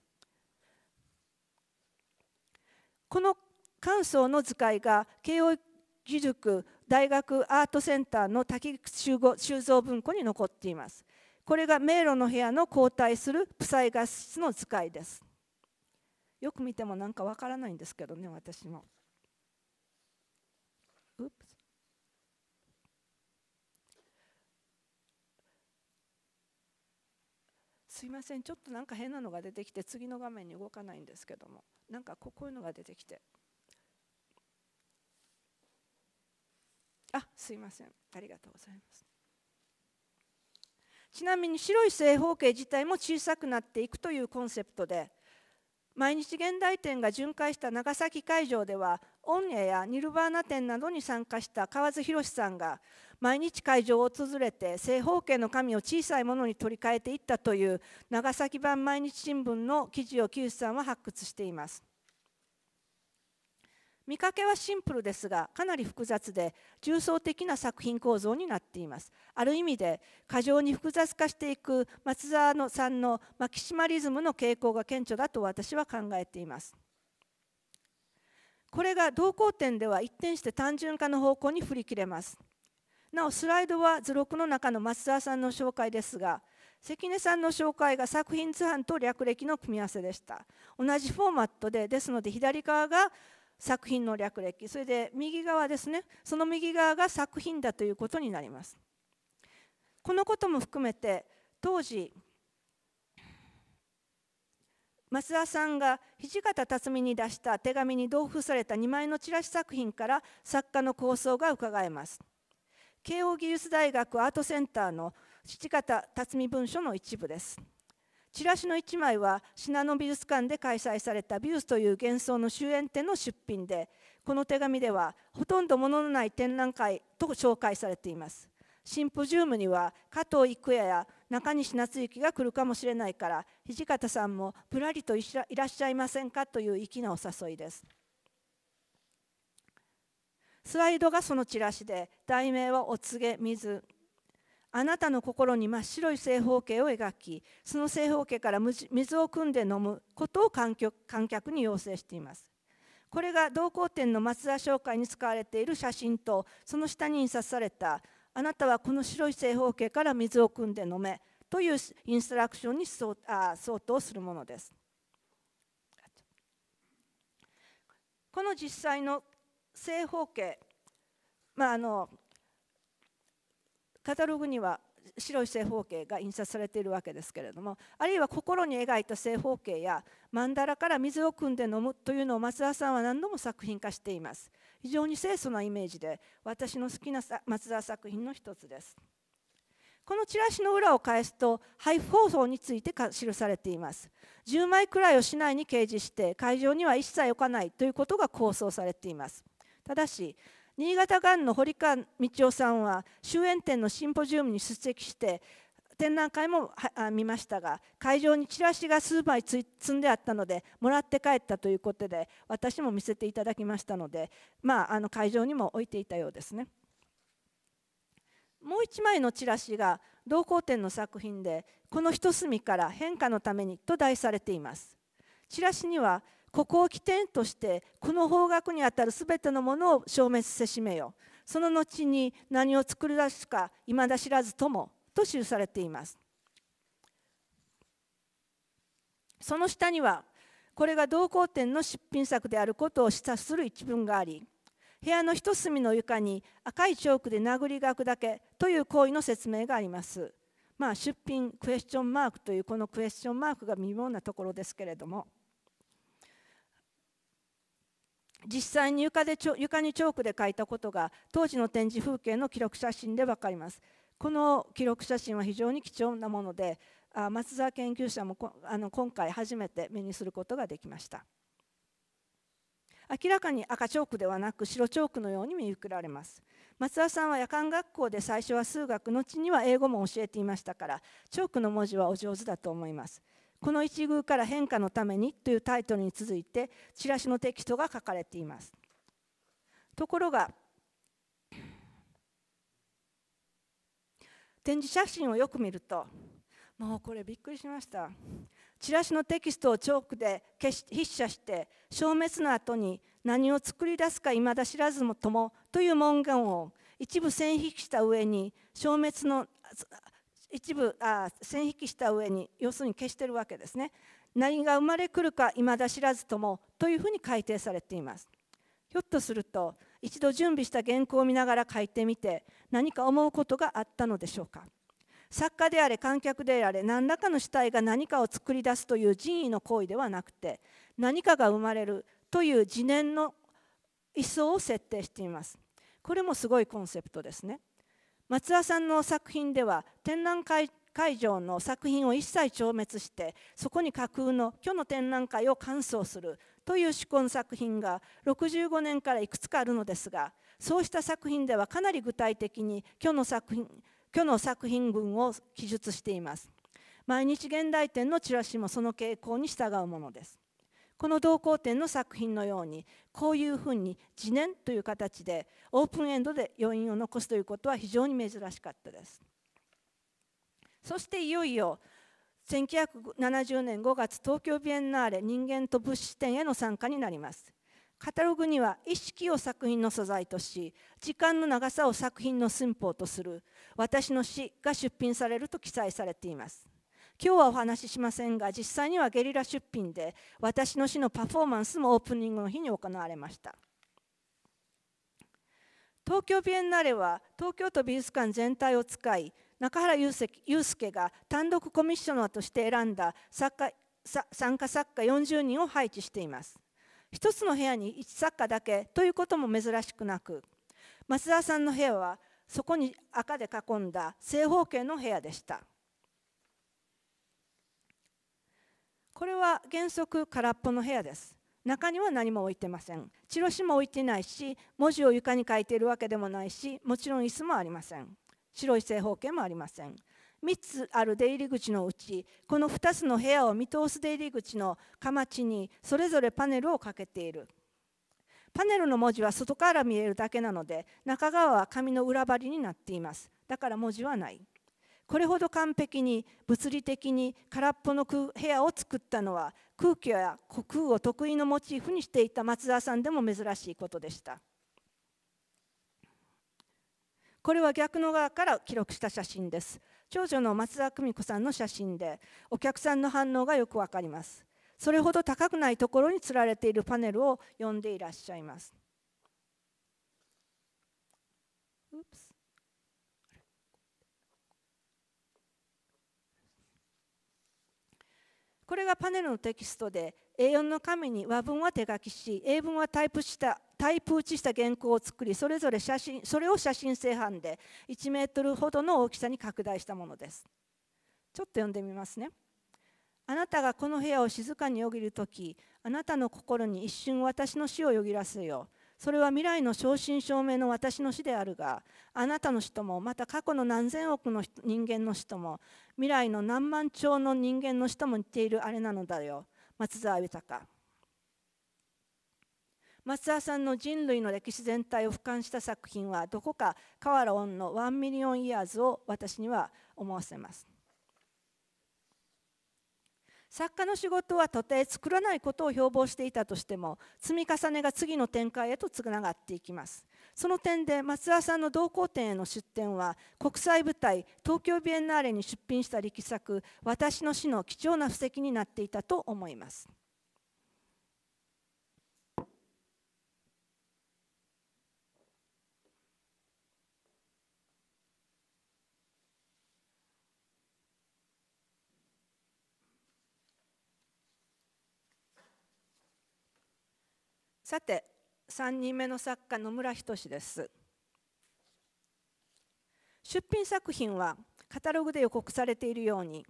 この感想の図解が慶應義塾大学アートセンターの滝口収蔵文庫に残っていますこれが迷路の部屋の交代する負債合室の図解ですよく見てもなんかわからないんですけどね私もすいませんちょっとなんか変なのが出てきて次の画面に動かないんですけどもなんかこういうのが出てきてあすいませんありがとうございますちなみに白い正方形自体も小さくなっていくというコンセプトで毎日現代展が巡回した長崎会場ではオンエやニルバーナ展などに参加した河津宏さんが毎日会場を訪れて正方形の紙を小さいものに取り替えていったという長崎版毎日新聞の記事を木内さんは発掘しています。見かけはシンプルですがかなり複雑で重層的な作品構造になっていますある意味で過剰に複雑化していく松沢のさんのマキシマリズムの傾向が顕著だと私は考えていますこれが同行点では一転して単純化の方向に振り切れますなおスライドは図録の中の松沢さんの紹介ですが関根さんの紹介が作品図版と略歴の組み合わせでした同じフォーマットでですので左側が作品の略歴それで右側ですねその右側が作品だということになりますこのことも含めて当時増田さんが土方辰巳に出した手紙に同封された2枚のチラシ作品から作家の構想がうかがえます慶応義塾大学アートセンターの土方辰巳文書の一部ですチラシの1枚は信濃美術館で開催された「ビュース」という幻想の終焉展の出品でこの手紙ではほとんど物のない展覧会と紹介されていますシンポジウムには加藤郁也や中西夏之が来るかもしれないから土方さんもぶらりといらっしゃいませんかという粋なお誘いですスライドがそのチラシで題名は「お告げ水」あなたの心に真っ白い正方形を描きその正方形から水を汲んで飲むことを観客に要請していますこれが同行展の松田商会に使われている写真とその下に印刷された「あなたはこの白い正方形から水を汲んで飲め」というインストラクションにあ相当するものです。この実際の正方形、まあ、あのカタログには白い正方形が印刷されているわけですけれどもあるいは心に描いた正方形や曼荼羅から水を汲んで飲むというのを松田さんは何度も作品化しています非常に清楚なイメージで私の好きな松田作品の一つですこのチラシの裏を返すと配布放送について記されています10枚くらいを市内に掲示して会場には一切置かないということが構想されていますただし新潟がんの堀川道夫さんは終演展のシンポジウムに出席して展覧会も見ましたが会場にチラシが数枚積んであったのでもらって帰ったということで私も見せていただきましたので、まあ、あの会場にも置いていたようですね。もう1枚のチラシが同行展の作品で「この一隅から変化のために」と題されています。チラシにはここを起点としてこの方角にあたるすべてのものを消滅せしめよその後に何を作り出すか未だ知らずともと記されていますその下にはこれが同行展の出品作であることを示唆する一文があり部屋の一隅の床に赤いチョークで殴り書くだけという行為の説明があります。まあ、出品クエスチョンマークというこのクエスチョンマークが微妙なところですけれども。実際に床で床にチョークで書いたことが当時の展示風景の記録写真で分かりますこの記録写真は非常に貴重なもので松沢研究者もあの今回初めて目にすることができました明らかに赤チョークではなく白チョークのように見受けられます松田さんは夜間学校で最初は数学後には英語も教えていましたからチョークの文字はお上手だと思いますこの一遇から変化のためにというタイトルに続いてチラシのテキストが書かれています。ところが展示写真をよく見るともうこれびっくりしましたチラシのテキストをチョークで筆写して消滅の後に何を作り出すか未だ知らずもともという文言を一部線引きした上に消滅の一部あ線引きした上に要するに消してるわけですね何が生まれくるか未だ知らずともというふうに改定されていますひょっとすると一度準備した原稿を見ながら書いてみて何か思うことがあったのでしょうか作家であれ観客であれ何らかの主体が何かを作り出すという人為の行為ではなくて何かが生まれるという自念の位相を設定していますこれもすごいコンセプトですね松田さんの作品では展覧会会場の作品を一切消滅してそこに架空の虚の展覧会を完走するという思考の作品が65年からいくつかあるのですがそうした作品ではかなり具体的に虚の作品虚の作品群を記述しています毎日現代展のチラシもその傾向に従うものですこの同好点の作品のようにこういうふうに自念という形でオープンエンドで余韻を残すということは非常に珍しかったです。そしていよいよ1970年5月東京ビエンナーレ人間と物資展への参加になります。カタログには意識を作品の素材とし時間の長さを作品の寸法とする「私の詩」が出品されると記載されています今日はお話ししませんが実際にはゲリラ出品で私の死のパフォーマンスもオープニングの日に行われました東京ビエンナーレは東京都美術館全体を使い中原雄介が単独コミッショナーとして選んだ作家参加作家40人を配置しています一つの部屋に1作家だけということも珍しくなく松田さんの部屋はそこに赤で囲んだ正方形の部屋でしたこれは原則空っぽの部屋です中には何も置いてませんチロシも置いてないし文字を床に書いているわけでもないしもちろん椅子もありません白い正方形もありません3つある出入り口のうちこの2つの部屋を見通す出入り口のかまちにそれぞれパネルをかけているパネルの文字は外から見えるだけなので中側は紙の裏張りになっていますだから文字はないこれほど完璧に物理的に空っぽの部屋を作ったのは空気や虚空を得意のモチーフにしていた松田さんでも珍しいことでした。これは逆の側から記録した写真です。長女の松田久美子さんの写真でお客さんの反応がよくわかります。それほど高くないところにつられているパネルを読んでいらっしゃいます。Oops. これがパネルのテキストで A4 の紙に和文は手書きし英文はタイプしたタイプ打ちした原稿を作りそれぞれ写真それを写真製版で1メートルほどの大きさに拡大したものですちょっと読んでみますねあなたがこの部屋を静かによぎるときあなたの心に一瞬私の死をよぎらせようそれは未来の正真正銘の私の死であるがあなたの死ともまた過去の何千億の人間の死とも未来の何万兆の人間の死とも似ているあれなのだよ松沢豊松沢さんの人類の歴史全体を俯瞰した作品はどこか河原音の「ワンミリオン・イヤーズ」を私には思わせます。作家の仕事はとて作らないことを標榜していたとしても積み重ねが次の展開へとつながっていきますその点で松田さんの同行展への出展は国際舞台東京ビエンナーレに出品した力作「私の死」の貴重な布石になっていたと思います。さて3人目の作家野村仁です出品作品はカタログで予告されているように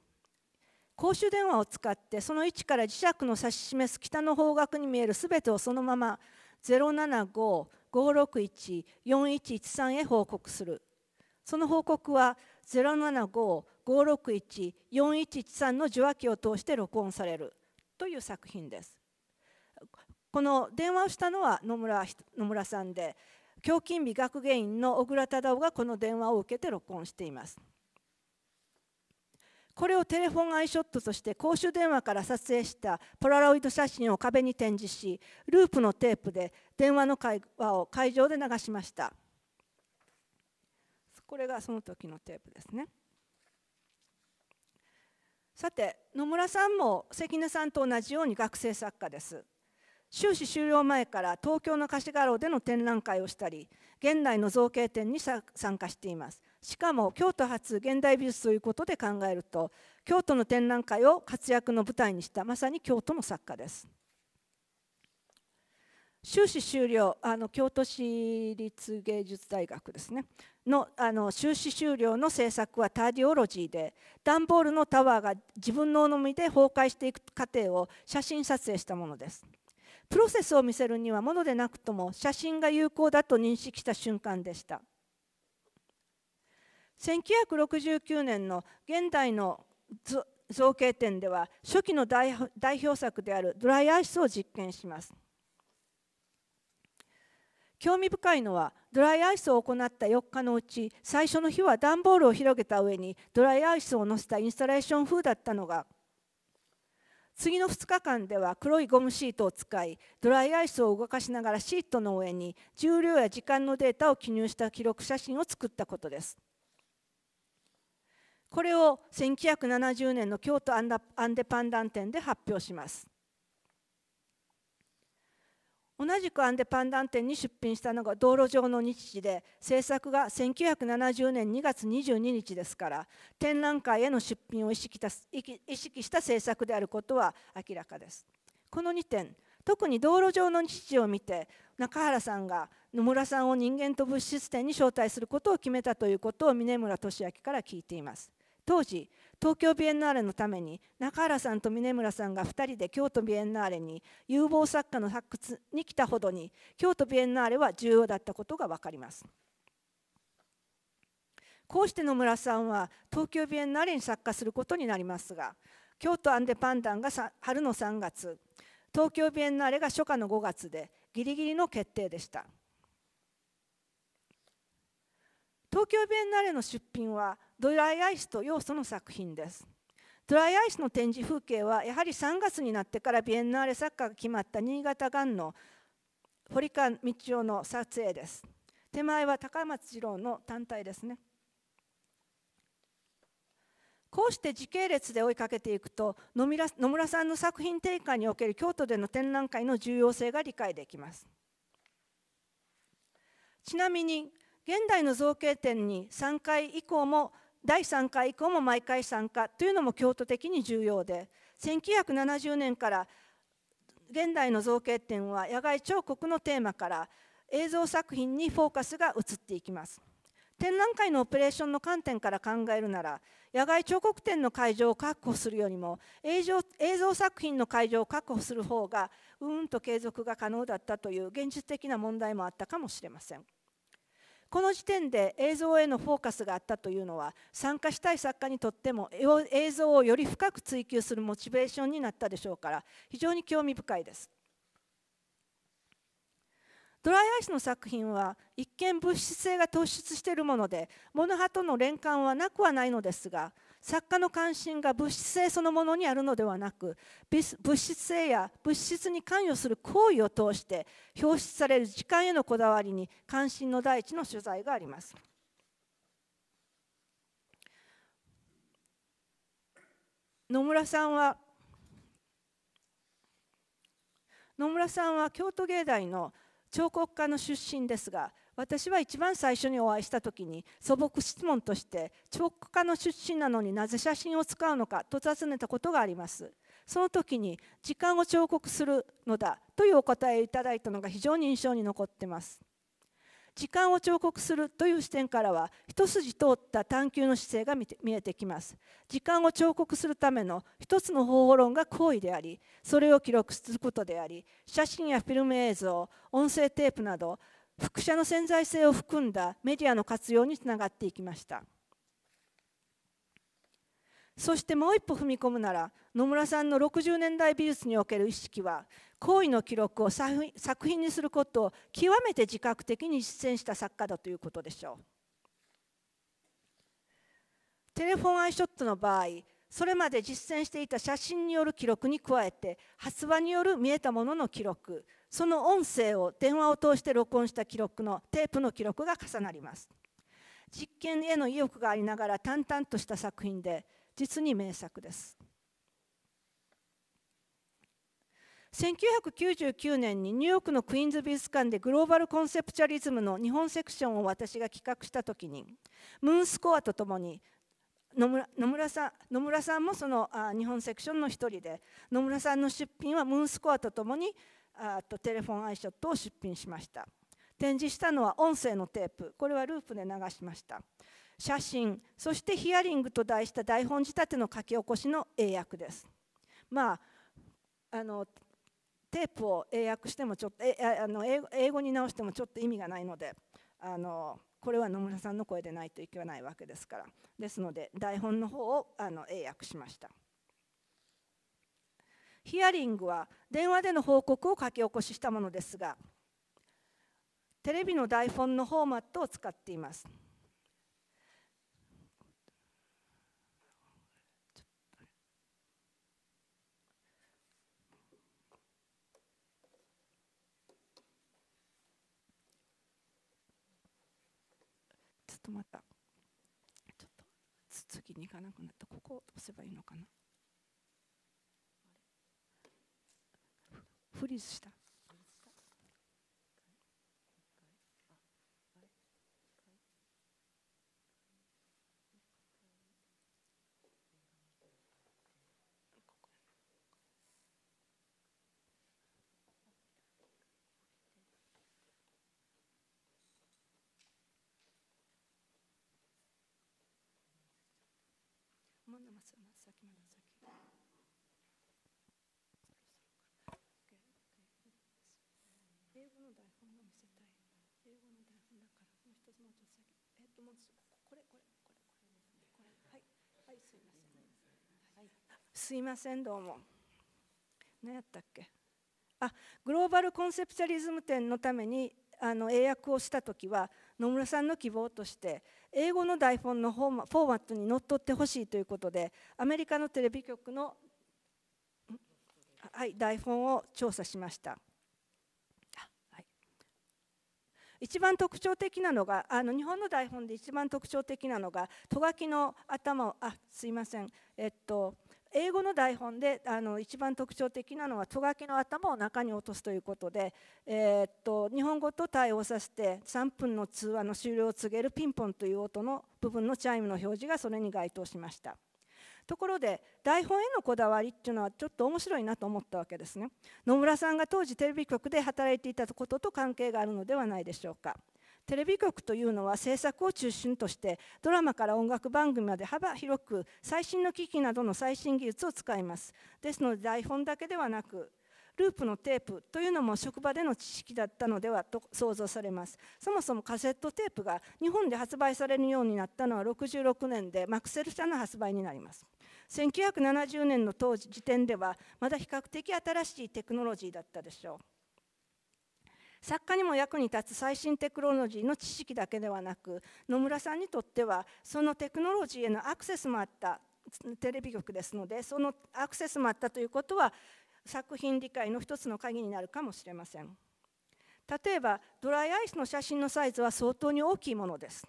公衆電話を使ってその位置から磁石の指し示す北の方角に見える全てをそのまま075-561-4113へ報告するその報告は075-561-4113の受話器を通して録音されるという作品ですこの電話をしたのは野村野村さんで教筋美学芸員の小倉忠夫がこの電話を受けて録音していますこれをテレフォンアイショットとして公衆電話から撮影したポラロイド写真を壁に展示しループのテープで電話の会話を会場で流しましたこれがその時のテープですねさて野村さんも関根さんと同じように学生作家です修士終了前から東京の貸し画廊での展覧会をしたり現代の造形展に参加していますしかも京都発現代美術ということで考えると京都の展覧会を活躍の舞台にしたまさに京都の作家です修士終了あの京都市立芸術大学ですねのあの修士終了の制作はターディオロジーで段ボールのタワーが自分のお飲みで崩壊していく過程を写真撮影したものです。プロセスを見せるにはものでなくとも写真が有効だと認識した瞬間でした1969年の現代の造形展では初期の代表作であるドライアイスを実験します興味深いのはドライアイスを行った4日のうち最初の日は段ボールを広げた上にドライアイスを乗せたインスタレーション風だったのが次の2日間では黒いゴムシートを使いドライアイスを動かしながらシートの上に重量や時間のデータを記入した記録写真を作ったことです。これを1970年の京都アンデパンダン展で発表します。同じくアンデパンダン店に出品したのが道路上の日時で制作が1970年2月22日ですから展覧会への出品を意識した制作であることは明らかですこの2点特に道路上の日時を見て中原さんが野村さんを人間と物質展に招待することを決めたということを峰村俊明から聞いています当時東京ビエンナーレのために中原さんと峰村さんが2人で京都ビエンナーレに有望作家の発掘に来たほどに京都ビエンナーレは重要だったことが分かります。こうして野村さんは東京ビエンナーレに作家することになりますが京都アンデパンダンが春の3月東京ビエンナーレが初夏の5月でギリギリの決定でした東京ビエンナーレの出品はドライアイスと要素の作品ですドライアイスの展示風景はやはり3月になってからビエンナーレ作家が決まった新潟がんの堀川道夫の撮影です手前は高松次郎の単体ですねこうして時系列で追いかけていくと野村野村さんの作品展開における京都での展覧会の重要性が理解できますちなみに現代の造形展に3回以降も第3回以降も毎回参加というのも京都的に重要で1970年から現代の造形展は野外彫刻のテーマから映像作品にフォーカスが移っていきます展覧会のオペレーションの観点から考えるなら野外彫刻展の会場を確保するよりも映像映像作品の会場を確保する方がうんと継続が可能だったという現実的な問題もあったかもしれません。この時点で映像へのフォーカスがあったというのは参加したい作家にとっても映像をより深く追求するモチベーションになったでしょうから非常に興味深いです。ドライアイスの作品は一見物質性が突出しているもので物ノハとの連関はなくはないのですが作家の関心が物質性そのものにあるのではなく物質性や物質に関与する行為を通して表出される時間へのこだわりに関心の第一の取材があります。野村さんは野村さんは京都芸大の彫刻家の出身ですが私は一番最初にお会いした時に素朴質問として彫刻家の出身なのになぜ写真を使うのかと尋ねたことがありますその時に時間を彫刻するのだというお答えをいただいたのが非常に印象に残ってます時間を彫刻するという視点からは一筋通った探求の姿勢が見えてきます時間を彫刻するための一つの方法論が行為でありそれを記録することであり写真やフィルム映像音声テープなど複写の潜在性を含んだメディアの活用につながっていきましたそしてもう一歩踏み込むなら野村さんの60年代美術における意識は行為の記録を作品にすることを極めて自覚的に実践した作家だということでしょうテレフォンアイショットの場合それまで実践していた写真による記録に加えて発話による見えたものの記録その音声を電話を通して録音した記録のテープの記録が重なります実験への意欲がありながら淡々とした作品で実に名作です1999年にニューヨークのクイーンズ美術館でグローバルコンセプチャリズムの日本セクションを私が企画した時にムーンスコアとともに野村野村さん野村さんもそのあ日本セクションの一人で野村さんの出品はムーンスコアとともにあとテレフォンアイショットを出品しました展示したのは音声のテープこれはループで流しました写真そしてヒアリングと題した台本仕立ての書き起こしの英訳ですまああのテープを英訳してもちょっとえあの英語に直してもちょっと意味がないのであのこれは野村さんの声でないといけないわけですからですので台本の方をあの英訳しました。ヒアリングは電話での報告を書き起こししたものですがテレビの台本のフォーマットを使っています。っとまたちょっと次に行かなくなったここを押せばいいのかなフリーズしたんなます、さ先まだ先。英語の台本を見せたい。英語の台本だからもう一つもうちょっと先。えっともうこれこれこれこれこれはいはいすいません。はい、すいませんどうも。何やったっけ。あグローバルコンセプチャリズム展のためにあの英訳をした時は野村さんの希望として英語の台本のフォーマットにのっとってほしいということでアメリカのテレビ局の、はい、台本を調査しました。一番特徴的なのがあの日本の台本で一番特徴的なのがト書きの頭をあすいませんえっと英語の台本であの一番特徴的なのはとがきの頭を中に落とすということで、えー、っと日本語と対応させて3分の通話の終了を告げるピンポンという音の部分のチャイムの表示がそれに該当しましたところで台本へのこだわりっていうのはちょっと面白いなと思ったわけですね野村さんが当時テレビ局で働いていたことと関係があるのではないでしょうかテレビ局というのは制作を中心としてドラマから音楽番組まで幅広く最新の機器などの最新技術を使いますですので台本だけではなくループのテープというのも職場での知識だったのではと想像されますそもそもカセットテープが日本で発売されるようになったのは66年でマクセル社の発売になります1970年の当時時点ではまだ比較的新しいテクノロジーだったでしょう作家にも役に立つ最新テクノロジーの知識だけではなく野村さんにとってはそのテクノロジーへのアクセスもあったテレビ局ですのでそのアクセスもあったということは作品理解の一つの鍵になるかもしれません例えばドライアイスの写真のサイズは相当に大きいものです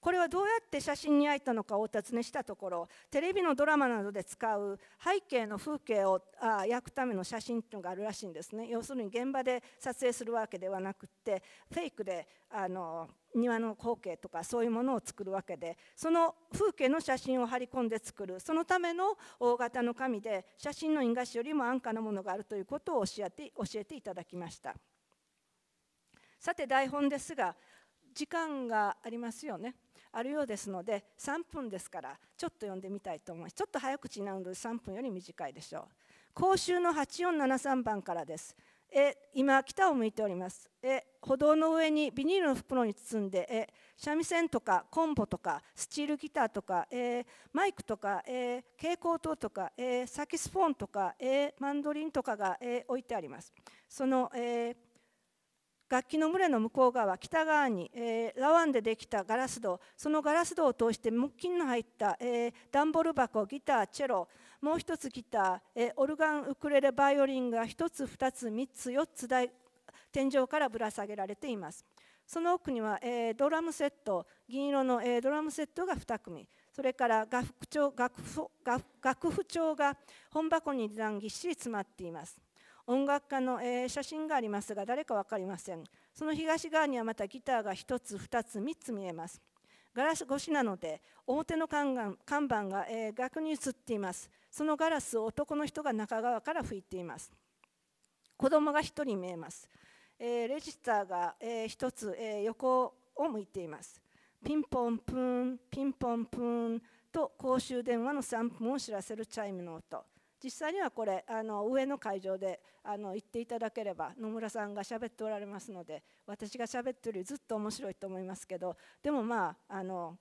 これはどうやって写真にあいたのかをお尋ねしたところテレビのドラマなどで使う背景の風景をあ焼くための写真っていうのがあるらしいんですね要するに現場で撮影するわけではなくてフェイクであの庭の光景とかそういうものを作るわけでその風景の写真を張り込んで作るそのための大型の紙で写真の因果紙よりも安価なものがあるということを教えて教えていただきましたさて台本ですが時間がありますよねあるようですので3分ですからちょっと読んでみたいと思いますちょっと早口なので3分より短いでしょう公衆の8473番からですえ今北を向いておりますえ歩道の上にビニールの袋に包んでえ三味線とかコンボとかスチールギターとか、えー、マイクとか、えー、蛍光灯とか、えー、サキスフォンとか、えマンドリンとかが、え置いてありますその、え楽器の群れの向こう側北側に、えー、ラワンでできたガラス戸そのガラス戸を通して木琴の入った、えー、段ボール箱ギターチェロもう一つギター、えー、オルガンウクレレバイオリンが1つ2つ3つ4つ台天井からぶら下げられていますその奥には、えドラムセット銀色の、えドラムセットが2組それから楽譜帳楽譜楽譜が本箱にぎっしり詰まっています音楽家の、えー、写真がありますが誰か分かりませんその東側にはまたギターが1つ2つ3つ見えますガラス越しなので表の看板が、えー、額に映っていますそのガラスを男の人が中側から拭いています子供が1人見えます、えー、レジスターが、え1つ、え横を向いていますピンポンプーンピンポンプーンと公衆電話の3分を知らせるチャイムの音実際にはこれあの上の会場であの行っていただければ野村さんが喋っておられますので私が喋ってるよりずっと面白いと思いますけどでもまああの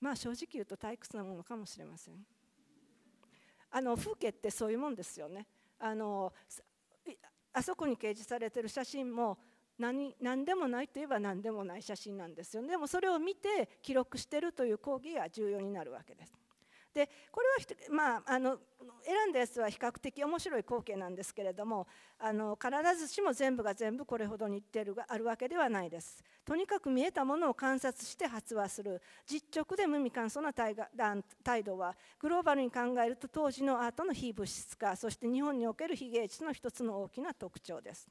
まあ正直言うと退屈なものかもしれません。あの風景ってそういうもんですよね。あのあそこに掲示されてる写真も何何でもないといえば何でもない写真なんですよね。でもそれを見て記録してるという講義が重要になるわけです。でこれは、まあ、あの選んだやつは比較的面白い光景なんですけれどもあの必ずしも全部が全部これほど似てるがあるわけではないですとにかく見えたものを観察して発話する実直で無味乾燥な態度はグローバルに考えると当時のアートの非物質化そして日本における非芸術の一つの大きな特徴です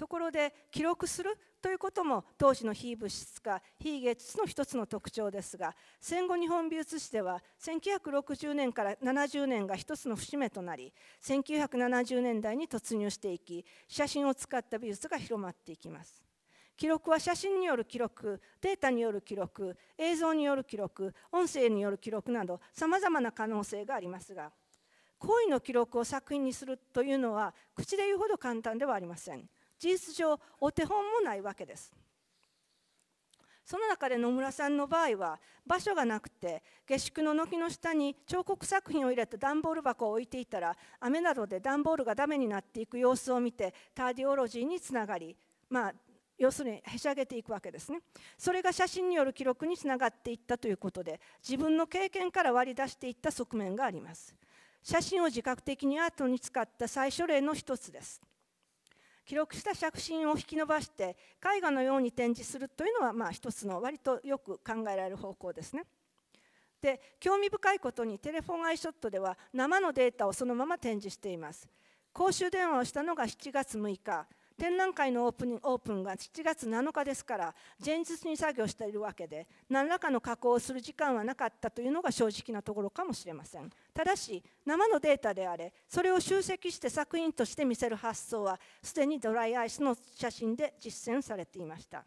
ところで記録するということも当時の非物質化非芸術の一つの特徴ですが戦後日本美術史では1960年から70年が一つの節目となり1970年代に突入していき写真を使った美術が広まっていきます。記録は写真による記録データによる記録映像による記録音声による記録などさまざまな可能性がありますが行為の記録を作品にするというのは口で言うほど簡単ではありません。事実上お手本もないわけですその中で野村さんの場合は場所がなくて下宿の軒の下に彫刻作品を入れた段ボール箱を置いていたら雨などで段ボールがダメになっていく様子を見てターディオロジーにつながりまあ要するにへし上げていくわけですねそれが写真による記録につながっていったということで自分の経験から割り出していった側面があります写真を自覚的にアートに使った最初例の一つです記録した写真を引き伸ばして絵画のように展示するというのはまあ一つの割とよく考えられる方向ですね。で興味深いことにテレフォンアイショットでは生のデータをそのまま展示しています。公衆電話をしたのが7月6日展覧会のオープンオープンが7月7日ですから前日に作業しているわけで何らかの加工をする時間はなかったというのが正直なところかもしれませんただし生のデータであれそれを集積して作品として見せる発想はすでにドライアイスの写真で実践されていました。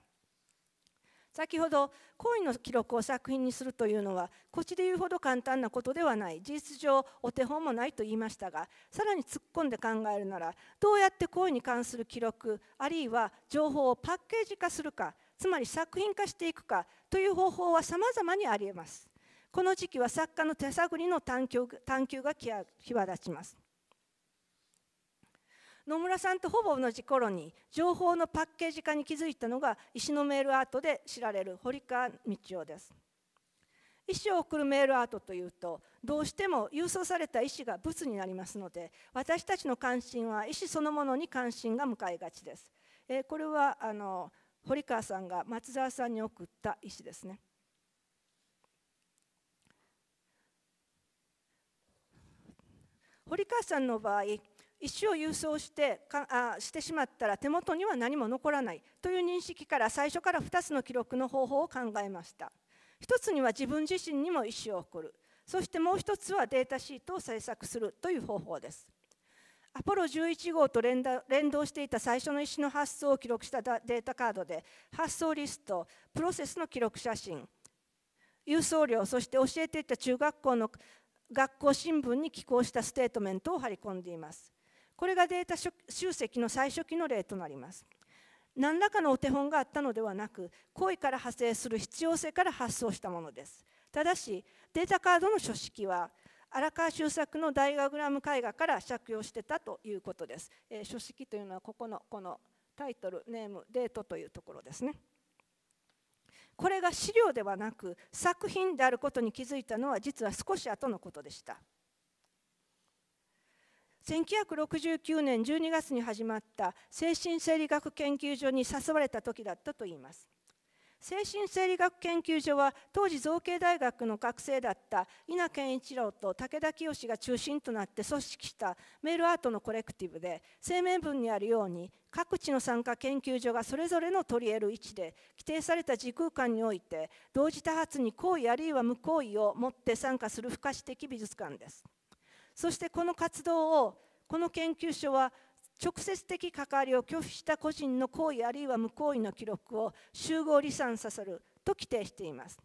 先ほど行為の記録を作品にするというのはこっちで言うほど簡単なことではない事実上お手本もないと言いましたがさらに突っ込んで考えるならどうやって行為に関する記録あるいは情報をパッケージ化するかつまり作品化していくかという方法は様々にありえます。この時期は作家の手探りの探求が際立ちます。野村さんとほぼ同じ頃に情報のパッケージ化に気づいたのが石のメールアートで知られる堀川道夫です石を送るメールアートというとどうしても郵送された石が物になりますので私たちの関心は石そのものに関心が向かいがちです、えー、これはあの堀川さんが松沢さんに送った石ですね堀川さんの場合石を郵送してかあしてしまったら手元には何も残らないという認識から最初から2つの記録の方法を考えました1つには自分自身にも石を送るそしてもう1つはデータシートを制作するという方法ですアポロ11号と連動していた最初の石の発送を記録したデータカードで発送リストプロセスの記録写真郵送料そして教えていた中学校の学校新聞に寄稿したステートメントを張り込んでいますこれがデータ集積の最初期の例となります何らかのお手本があったのではなく行為から派生する必要性から発想したものですただしデータカードの書式は荒川周作のダイアグラム絵画から借用してたということです、えー、書式というのはここのこのタイトルネームデートというところですねこれが資料ではなく作品であることに気づいたのは実は少し後のことでした1969年12月に始まった精神生理学研究所に誘われた時だったといいます精神生理学研究所は当時造形大学の学生だった稲健一郎と武田清が中心となって組織したメールアートのコレクティブで声明文にあるように各地の参加研究所がそれぞれの取り得る位置で規定された時空間において同時多発に行為あるいは無行為をもって参加する不可視的美術館です。そしてこの活動をこの研究所は直接的関わりを拒否した個人の行為あるいは無行為の記録を集合離散させると規定しています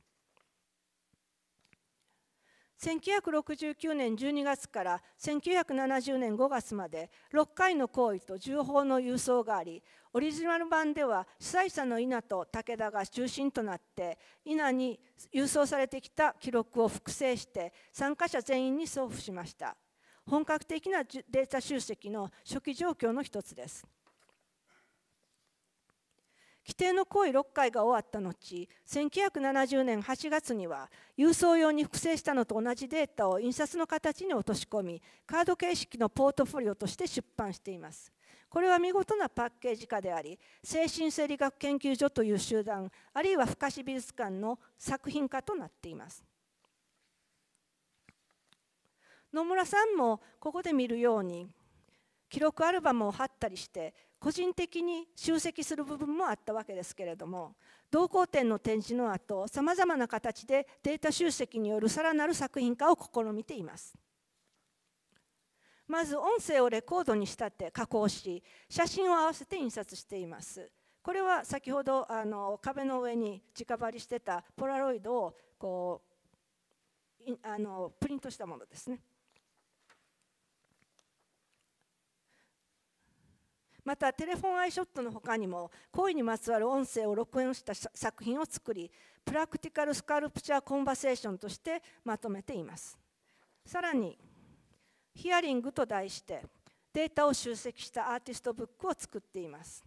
1969年12月から1970年5月まで6回の行為と重報の郵送がありオリジナル版では主催者の稲と武田が中心となって稲に郵送されてきた記録を複製して参加者全員に送付しました本格的なデータ集積の初期状況の一つです規定の行為6回が終わった後1970年8月には郵送用に複製したのと同じデータを印刷の形に落とし込みカード形式のポートフォリオとして出版していますこれは見事なパッケージ化であり精神生理学研究所という集団あるいは深志美術館の作品化となっています野村さんもここで見るように記録アルバムを貼ったりして個人的に集積する部分もあったわけですけれども同行展の展示の後さまざまな形でデータ集積によるさらなる作品化を試みています。まず音声をレコードに仕立て加工し写真を合わせて印刷しています。これは先ほどあの壁の上に直張りしてたポラロイドをこうあのプリントしたものですね。またテレフォンアイショットの他にも恋にまつわる音声を録音した作品を作りプラクティカルスカルプチャーコンバセーションとしてまとめていますさらにヒアリングと題してデータを集積したアーティストブックを作っています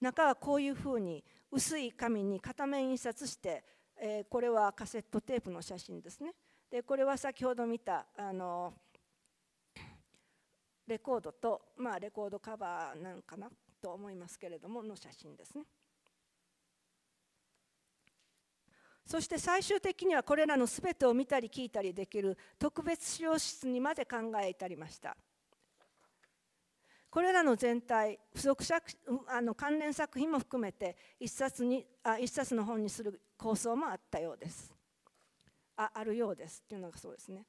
中はこういうふうに薄い紙に片面印刷して、えー、これはカセットテープの写真ですねでこれは先ほど見たあのーレコードと、まあ、レコードカバーなんかなと思いますけれどもの写真ですね。そして最終的にはこれらの全てを見たり聞いたりできる特別資料室にまで考え至りました。これらの全体付属あの関連作品も含めて一冊にあ一冊の本にする構想もあったようです。ああるようですっていうのがそうですね。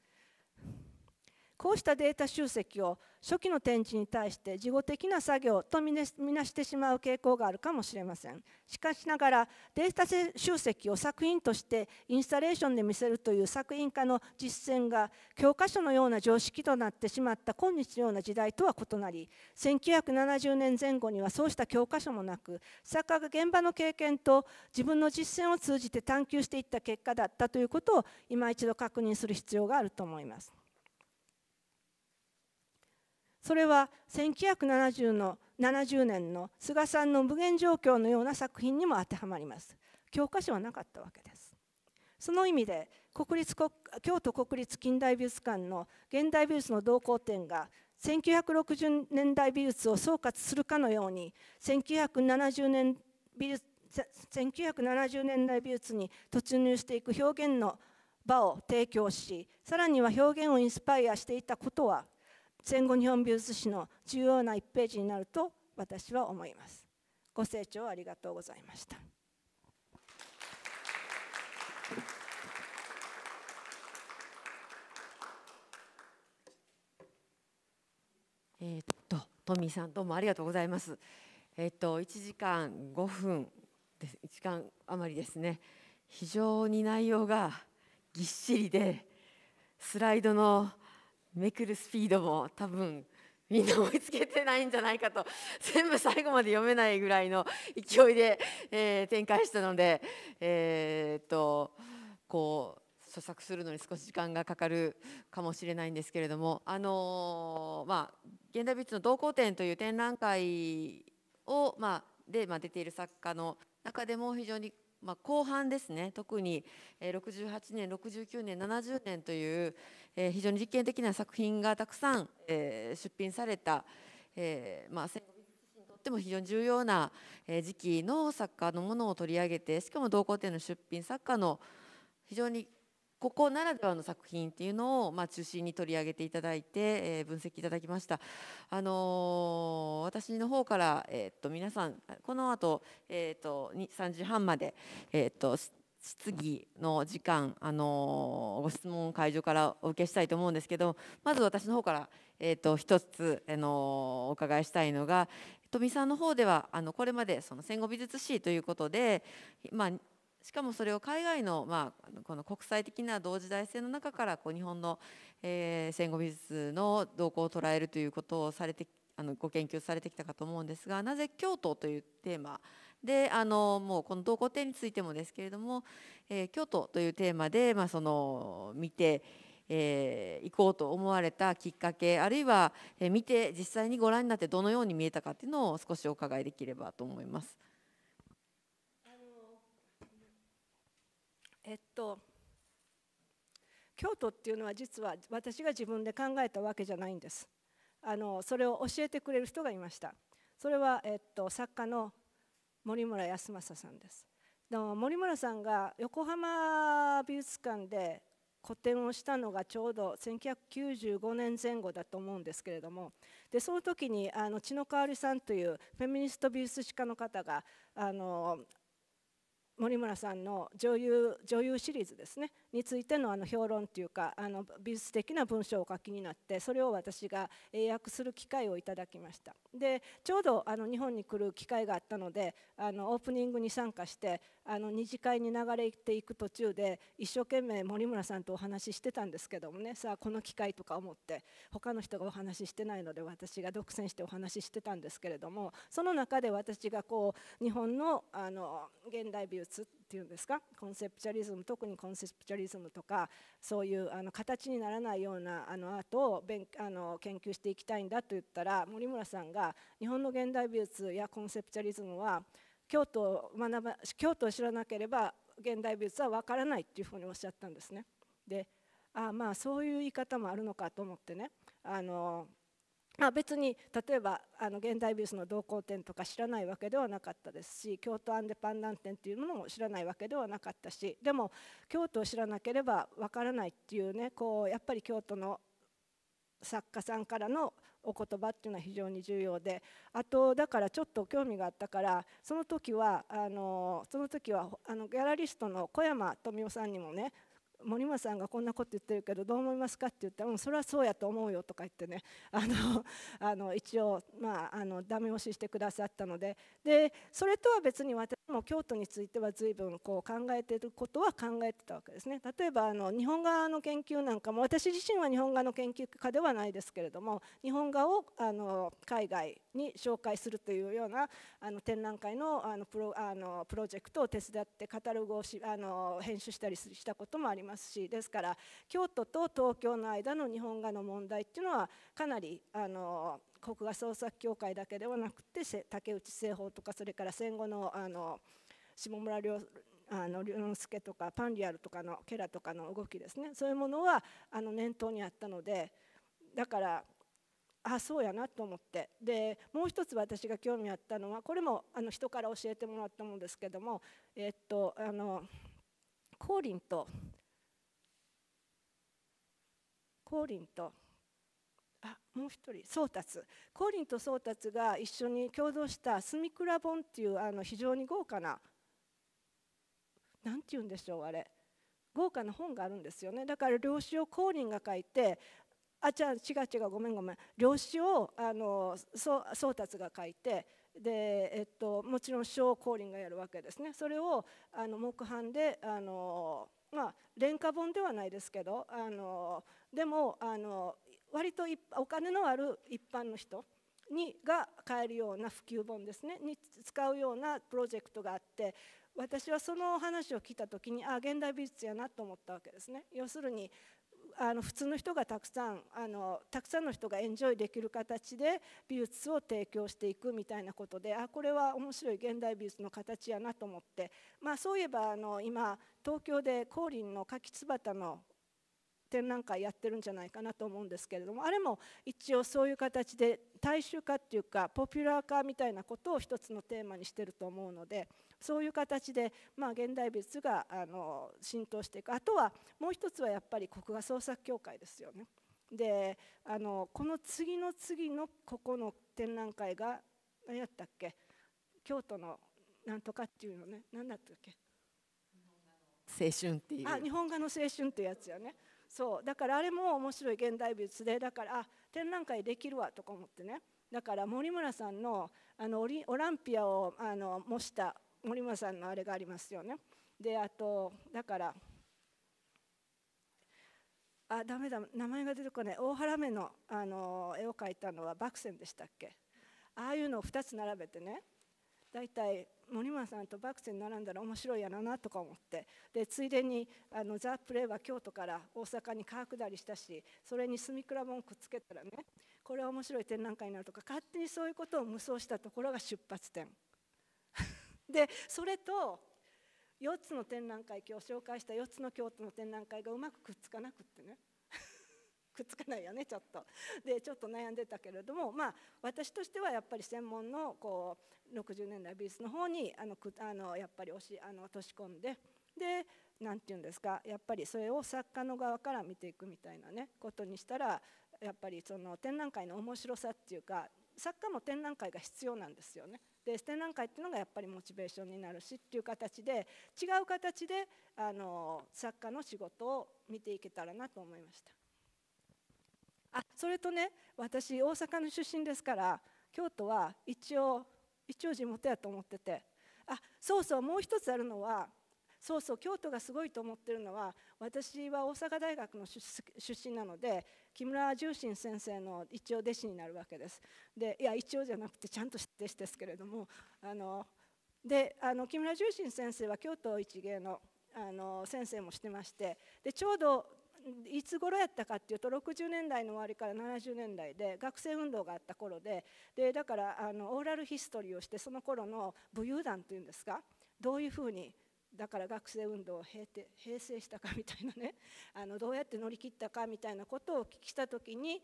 こうしたデータ集積を初期の展示に対して事後的な作業とみなしてしまう傾向があるかもしれませんしかしながらデータ集積を作品としてインスタレーションで見せるという作品化の実践が教科書のような常識となってしまった今日のような時代とは異なり1970年前後にはそうした教科書もなく作家が現場の経験と自分の実践を通じて探求していった結果だったということを今一度確認する必要があると思います。それは1970の70年の菅さんの無限状況のような作品にも当てはまります教科書はなかったわけですその意味で国立国京都国立近代美術館の現代美術の動向展が1960年代美術を総括するかのように1970年美術1970年代美術に突入していく表現の場を提供しさらには表現をインスパイアしていたことは戦後日本美術史の重要な1ページになると私は思いますご清聴ありがとうございましたえっとトミーさんどうもありがとうございますえっと1時間5分です1時間余りですね非常に内容がぎっしりでスライドのめくるスピードも多分みんな追いつけてないんじゃないかと全部最後まで読めないぐらいの勢いで、えー、展開したので、えー、っとこう著作するのに少し時間がかかるかもしれないんですけれども、あのー、まあ、現代美術の同好展という展覧会を、まあ、で、まあ、出ている作家の中でも非常にまあ、後半ですね特に68年69年70年という、え非常に実験的な作品がたくさん、え出品された、えまあ、戦後にとっても非常に重要な時期の作家のものを取り上げてしかも同行展の出品作家の非常にここならではの作品っていうのを、まあ、中心に取り上げていただいて、えー、分析いただきました、あのー、私の方から、えー、っと皆さんこの後、えー、っと3時半まで、えっと質疑の時間あのご質問会場からお受けしたいと思うんですけどまず私の方から、えーと、一つ、あのお伺いしたいのが富さんの方ではあのこれまでその戦後美術史ということで、まあ、しかもそれを海外の,、まあ、この国際的な同時代性の中からこう日本の、えー、戦後美術の動向を捉えるということをされてあのご研究されてきたかと思うんですがなぜ京都というテーマであのもうこの動向点についてもですけれども、えー、京都というテーマで、まあ、その見てえー、行こうと思われたきっかけあるいは、えー、見て実際にご覧になってどのように見えたかっていうのを少しお伺いできればと思います。えっと京都っていうのは実は私が自分で考えたわけじゃないんです。あのそれを教えてくれる人がいました。それは、えっと、作家の森村康政さんですでも森村さんが横浜美術館で個展をしたのがちょうど1995年前後だと思うんですけれどもでその時にあの千野香織さんというフェミニスト美術史家の方があの森村さんの女優女優シリーズですねについてのあの評論というかあの美術的な文章を書きになってそれを私が英訳する機会をいただきましたでちょうどあの日本に来る機会があったのであのオープニングに参加してあの二次会に流れていく途中で一生懸命森村さんとお話ししてたんですけどもねさあこの機会とか思って他の人がお話ししてないので私が独占してお話ししてたんですけれどもその中で私がこう日本のあの現代美術っていうんですかコンセプチャリズム特にコンセプチャリズムとかそういうあの形にならないようなあのアートを勉あの研究していきたいんだと言ったら森村さんが日本の現代美術やコンセプチャリズムは京都を学ば京都を知らなければ現代美術は分からないっていうふうにおっしゃったんですね。であまあそういう言い方もあるのかと思ってねあの、まあ、別に例えばあの現代美術の動向展とか知らないわけではなかったですし京都アンデパンダン展っていうものも知らないわけではなかったしでも京都を知らなければわからないっていうねこうやっぱり京都の作家さんからのお言葉っていうのは非常に重要であとだからちょっと興味があったからその時はあのその時はあのギャラリストの小山富夫さんにもね森村さんがこんなこと言ってるけどどう思いますかって言ったら、うん、それはそうやと思うよとか言ってね あのあの一応、まあ、あのダメ押ししてくださったのででそれとは別に私も京都については随分こう考えてることは考えてたわけですね例えばあの日本画の研究なんかも私自身は日本画の研究家ではないですけれども日本画をあの海外に紹介するというようなあの展覧会のあのプロあのプロジェクトを手伝ってカタログをしあの編集したりしたこともありますしですから京都と東京の間の日本画の問題っていうのはかなりあの国画創作協会だけではなくて竹内製法とかそれから戦後のあの下村良あの龍之介とかパンリアルとかのケラとかの動きですねそういうものはあの念頭にあったのでだからあそうやなと思ってでもう一つ私が興味あったのはこれもあの人から教えてもらったものですけどもえー、っとあの光琳と光琳と。もう一人宗達光琳と宗達が一緒に共同した「住み倉本」っていうあの非常に豪華な何て言うんでしょうあれ豪華な本があるんですよねだから漁師を光琳が書いてあじゃ違う違うごめんごめん漁師をあの宗達が書いてで、えっと、もちろん書を光琳がやるわけですねそれをあの木版であのまあ、廉価本ではないですけどあのでもあの割とお金のある一般の人にが買えるような普及本ですねに使うようなプロジェクトがあって私はその話を聞いた時にああ現代美術やなと思ったわけですね。要するにあの普通の人がたくさんあのたくさんの人がエンジョイできる形で美術を提供していくみたいなことであこれは面白い現代美術の形やなと思って、まあ、そういえばあの今東京で光琳の柿椿の展覧会やってるんじゃないかなと思うんですけれどもあれも一応そういう形で大衆化っていうかポピュラー化みたいなことを一つのテーマにしてると思うのでそういう形で、まあ、現代美術があの浸透していくあとはもう一つはやっぱり国画創作協会ですよね。であのこの次の次のここの展覧会が何やったっけ京都のなんとかっていうのね何だったっけ青春っていうあ日本画の青春っていうやつよねそうだからあれも面白い現代美術でだからあ展覧会できるわとか思ってねだから森村さんのあのオリオランピアをあの模した森村さんのあれがありますよね。であとだからあダメだ名前が出てこない大原目のあの絵を描いたのはバクセンでしたっけああいうのを2つ並べてね大体森村さんとバクチに並んだら面白いやろなとか思ってでついでにあのザ・プレイは京都から大阪に川下りしたしそれに住倉門くっつけたらねこれは面白い展覧会になるとか勝手にそういうことを無双したところが出発点 でそれと4つの展覧会今日紹介した4つの京都の展覧会がうまくくっつかなくってねくっつかないよねちょっと。でちょっと悩んでたけれども、まあ、私としてはやっぱり専門のこう60年代美術の方にあのくあのやっぱり押しあの落とし込んで。で何て言うんですかやっぱりそれを作家の側から見ていくみたいなねことにしたらやっぱりその展覧会の面白さっていうか作家も展覧会が必要なんですよね。で展覧会っていうのがやっぱりモチベーションになるしっていう形で違う形であの作家の仕事を見ていけたらなと思いました。あそれとね私大阪の出身ですから京都は一応一応地元やと思っててあそうそうもう一つあるのはそうそう京都がすごいと思ってるのは私は大阪大学の出身なので木村重信先生の一応弟子になるわけです。でいや一応じゃなくてちゃんと弟子ですけれどもあのであの木村重信先生は京都一芸のあの先生もしてましてでちょうどいつ頃やったかっていうと60年代の終わりから70年代で学生運動があった頃ででだからあのオーラルヒストリーをしてその頃の武勇団っていうんですかどういうふうにだから学生運動を平て平成したかみたいなね あのどうやって乗り切ったかみたいなことをお聞きした時に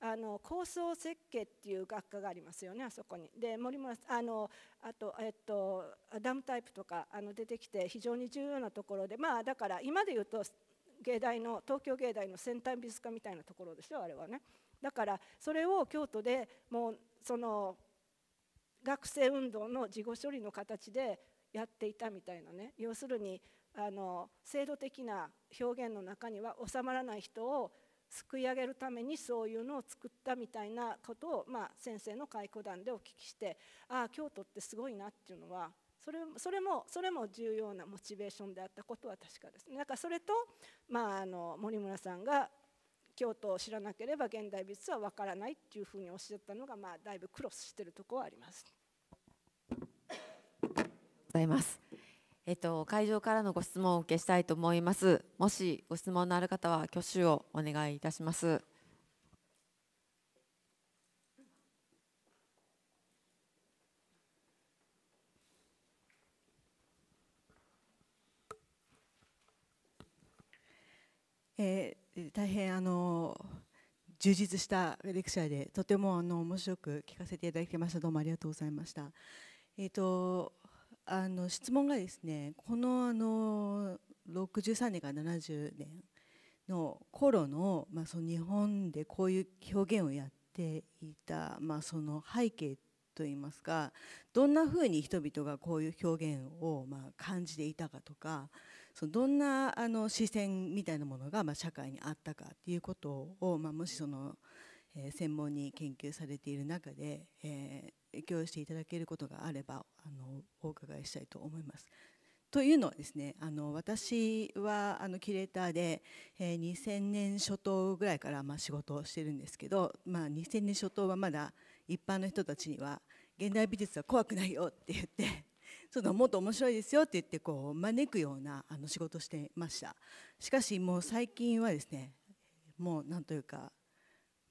あの構想設計っていう学科がありますよねあそこに。で森村あのあと、えっと、ダムタイプとかあの出てきて非常に重要なところでまあだから今で言うと芸大の東京芸大の先端美術科みたいなところでしょあれはねだからそれを京都でもうその学生運動の事後処理の形でやっていたみたいなね要するにあの制度的な表現の中には収まらない人を救い上げるためにそういうのを作ったみたいなことを、まあ、先生の回顧談でお聞きしてああ京都ってすごいなっていうのはそれそれもそれも重要なモチベーションであったことは確かですね。だからそれと、まあ、あの森村さんが京都を知らなければ現代美術はわからないっていうふうにおっしゃったのが、まあ、だいぶクロスしてるとこはあります。ございます。えっと、会場からのご質問をお受けしたいと思います。もしご質問のある方は挙手をお願いいたします。えー、大変あの充実したレクチャーでとてもあの面白く聞かせていただきましたどうもありがとうございました。えーと、あの質問がですねこのあの63年から70年の頃の,、まあその日本でこういう表現をやっていた、まあ、その背景といいますかどんなふうに人々がこういう表現をまあ感じていたかとかそのどんなあの視線みたいなものがまあ社会にあったかっていうことを、まあ、もしその、え専門に研究されている中で、えー、共有していただけることがあればあのお伺いしたいと思います。というのはですねあの私はあのキュレーターで、えー、2000年初頭ぐらいからまあ仕事をしてるんですけど、まあ、2000年初頭はまだ一般の人たちには現代美術は怖くないよって言ってそのもっと面白いですよって言ってこう招くようなあの仕事してましたしかしもう最近はですねもうなんというか、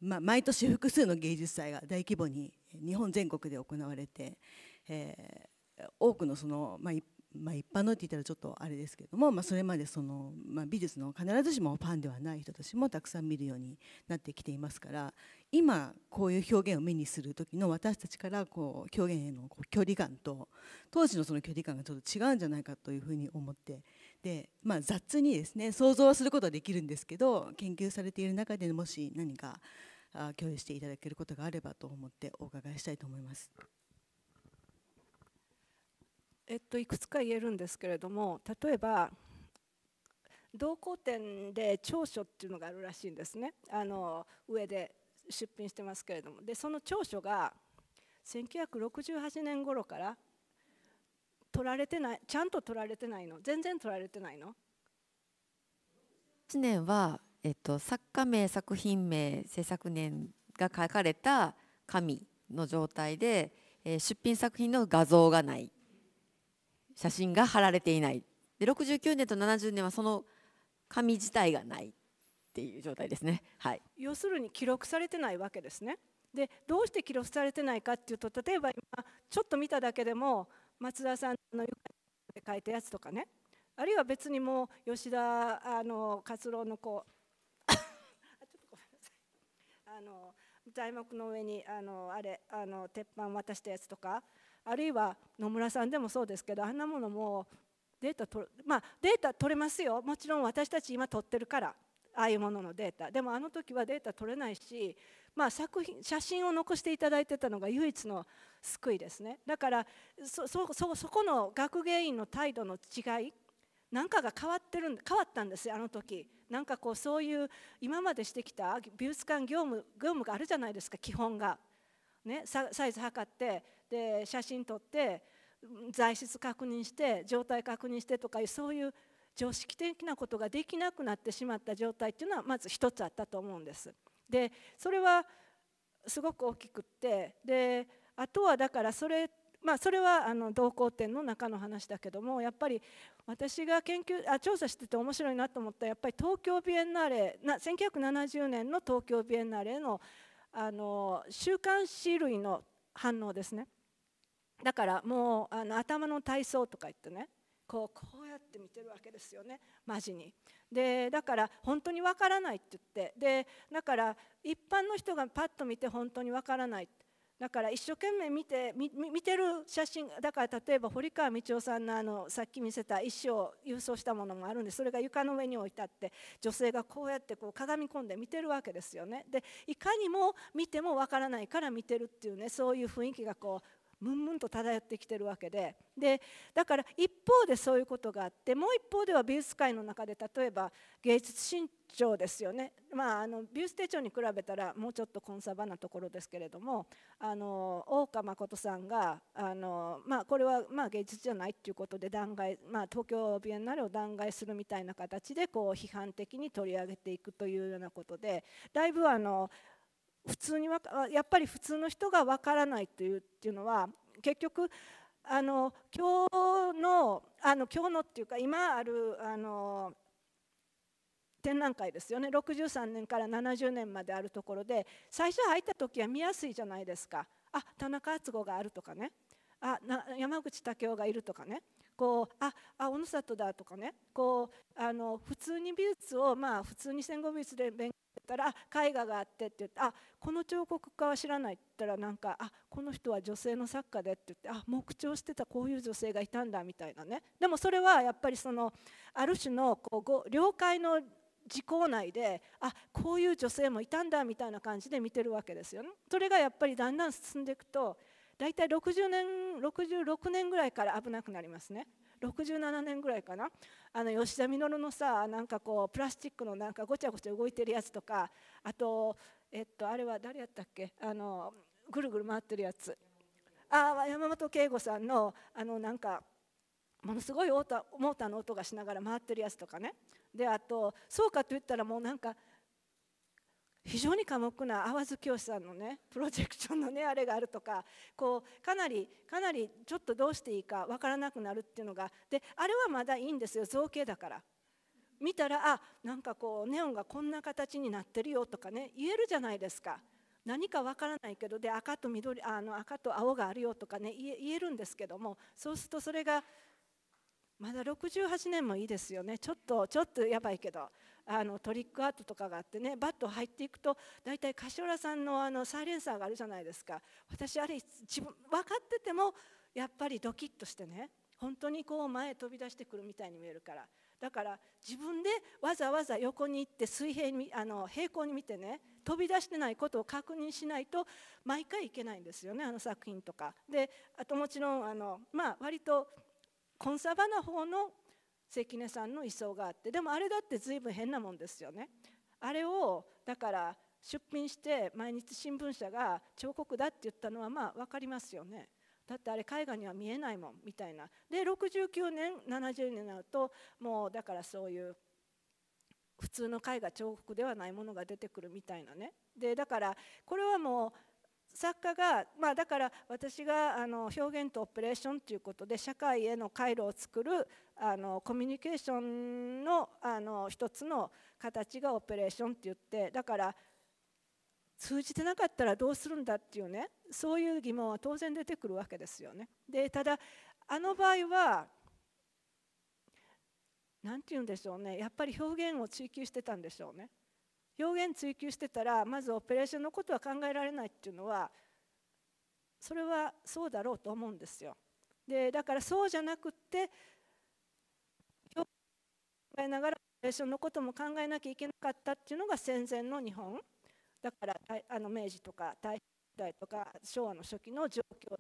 まあ、毎年複数の芸術祭が大規模に日本全国で行われて、えー、多くのその、まあ、まあ、一般のって言ったらちょっとあれですけども、まあ、それまでその、まあ、美術の必ずしもファンではない人たちもたくさん見るようになってきていますから今こういう表現を目にする時の私たちからこう表現へのこう距離感と当時のその距離感がちょっと違うんじゃないかというふうに思ってで、まあ、雑にですね想像はすることはできるんですけど研究されている中でもし何か共有していただけることがあればと思ってお伺いしたいと思います。えっと、いくつか言えるんですけれども例えば同行点で長所っていうのがあるらしいんですねあの上で出品してますけれどもでその長所が1968年頃から取られてないちゃんと取られてないの全然取られてないの1年は、えっと、作家名作品名制作年が書かれた紙の状態で、えー、出品作品の画像がない写真が貼られていないで69年と70年はその紙自体がないっていう状態ですね。はい、要するに記録されてないわけですね。でどうして記録されてないかっていうと例えば今ちょっと見ただけでも松田さんの床で書いたやつとかねあるいは別にもう吉田あの勝郎のこう ちょっとごめんなさいあの材木の上にあのあれあの鉄板渡したやつとかあるいは野村さんでもそうですけどあんなものもデータ取まあ、データ取れますよもちろん私たち今取ってるからああいうもののデータでもあの時はデータ取れないし、まあ、作品写真を残していただいてたのが唯一の救いですねだからそそそこの学芸員の態度の違いなんかが変わってる変わったんですよあの時なんかこうそういう今までしてきた美術館業務業務があるじゃないですか基本が、ね、サイズ測ってで写真撮って材質確認して状態確認してとかいうそういう常識的なことができなくなってしまった状態っていうのはまず一つあったと思うんです。でそれはすごく大きくってであとはだからそれまあ、それはあの同行展の中の話だけどもやっぱり私が研究あ調査してて面白いなと思ったやっぱり東京ビエンナーレな1970年の東京ビエンナーレのあの週刊誌類の反応ですねだからもうあの頭の体操とか言ってねこうこうやって見てるわけですよねマジにでだから本当にわからないって言ってでだから一般の人がパッと見て本当にわからないだから一生懸命見て見てる写真だから例えば堀川道夫さんのあのさっき見せた衣装を郵送したものもあるんでそれが床の上に置いてあって女性がこうやってこう鏡込んで見てるわけですよねでいかにも見てもわからないから見てるっていうねそういう雰囲気がこうムンムンと漂ってきてるわけででだから一方でそういうことがあってもう一方では美術界の中で例えば芸術新潮ですよね、まあ、あの美術手帳に比べたらもうちょっとコンサバなところですけれどもあの大岡誠さんがあの、まあ、これはまあ芸術じゃないっていうことで弾劾、まあ、東京ビエンナーレを弾劾するみたいな形でこう批判的に取り上げていくというようなことでだいぶあの。普通にやっぱり普通の人がわからないというっていうのは結局あの今日のあの今日のっていうか今あるあの展覧会ですよね63年から70年まであるところで最初入った時は見やすいじゃないですかあ田中敦子があるとかねあ山口武雄がいるとかねこうああ小野里だとかねこうあの普通に美術をまあ普通に戦後美術で勉強ったら絵画があってって言ってあこの彫刻家は知らないって言ったらなんかあこの人は女性の作家でって言ってあ黙聴してたこういう女性がいたんだみたいなねでもそれはやっぱりそのある種のこう了解の時効内であこういう女性もいたんだみたいな感じで見てるわけですよね。それがやっぱりだんだん進んでいくと大体60年66年ぐらいから危なくなりますね。67年ぐらいかなあの吉田稔のさなんかこうプラスチックのなんかごちゃごちゃ動いてるやつとかあと、えっと、あれは誰やったっけあのぐるぐる回ってるやつあ山本圭吾さんのあのなんかものすごいモーターの音がしながら回ってるやつとかねであとそうかといったらもうなんか非常に寡黙な淡津師さんのねプロジェクションのねあれがあるとかこうかなりかなりちょっとどうしていいか分からなくなるっていうのがであれはまだいいんですよ造形だから。見たらあなんかこうネオンがこんな形になってるよとかね言えるじゃないですか。何かわからないけどで赤と緑あの赤と青があるよとかね言えるんですけどもそうするとそれがまだ68年もいいですよねちょっとちょっとやばいけどあのトリックアートとかがあってねバット入っていくと大体柏さんのあのサイレンサーがあるじゃないですか私あれ自分分かっててもやっぱりドキッとしてね本当にこう前飛び出してくるみたいに見えるからだから自分でわざわざ横に行って水平にあの平行に見てね飛び出してないことを確認しないと毎回いけないんですよねあの作品とか。であともちろんあの、まあ、割とコンサバな方の関根さんの位相があってでもあれだって随分変なもんですよね。あれをだから出品して毎日新聞社が彫刻だって言ったのはまあ分かりますよね。だってあれ絵画には見えないもんみたいなで69年70年になるともうだからそういう普通の絵画彫刻ではないものが出てくるみたいなねでだからこれはもう作家が、まあ、だから私があの表現とオペレーションということで社会への回路を作るあのコミュニケーションのあの一つの形がオペレーションって言ってだから通じてなかったらどうするんだっていうねそういう疑問は当然出てくるわけですよね。でただあの場合は何て言うんでしょうねやっぱり表現を追求してたんでしょうね。表現追求してたらまずオペレーションのことは考えられないっていうのはそれはそうだろうと思うんですよ。でだからそうじゃなくって考えながらオペレーションのことも考えなきゃいけなかったっていうのが戦前の日本だからあの明治とか大正時代とか昭和の初期の状況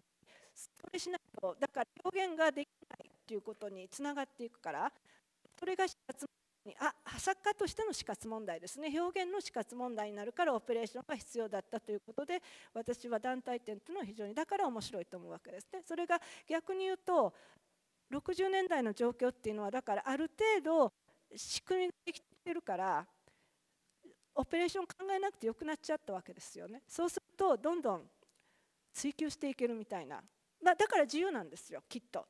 それしないとだから表現ができないっていうことにつながっていくからそれが始末にあ作家としての死活問題ですね表現の死活問題になるからオペレーションが必要だったということで私は団体展というのは非常にだから面白いと思うわけですね。それが逆に言うと60年代の状況っていうのはだからある程度仕組みができてるからオペレーション考えなくてよくなっちゃったわけですよね。そうするとどんどん追求していけるみたいなだから自由なんですよきっと。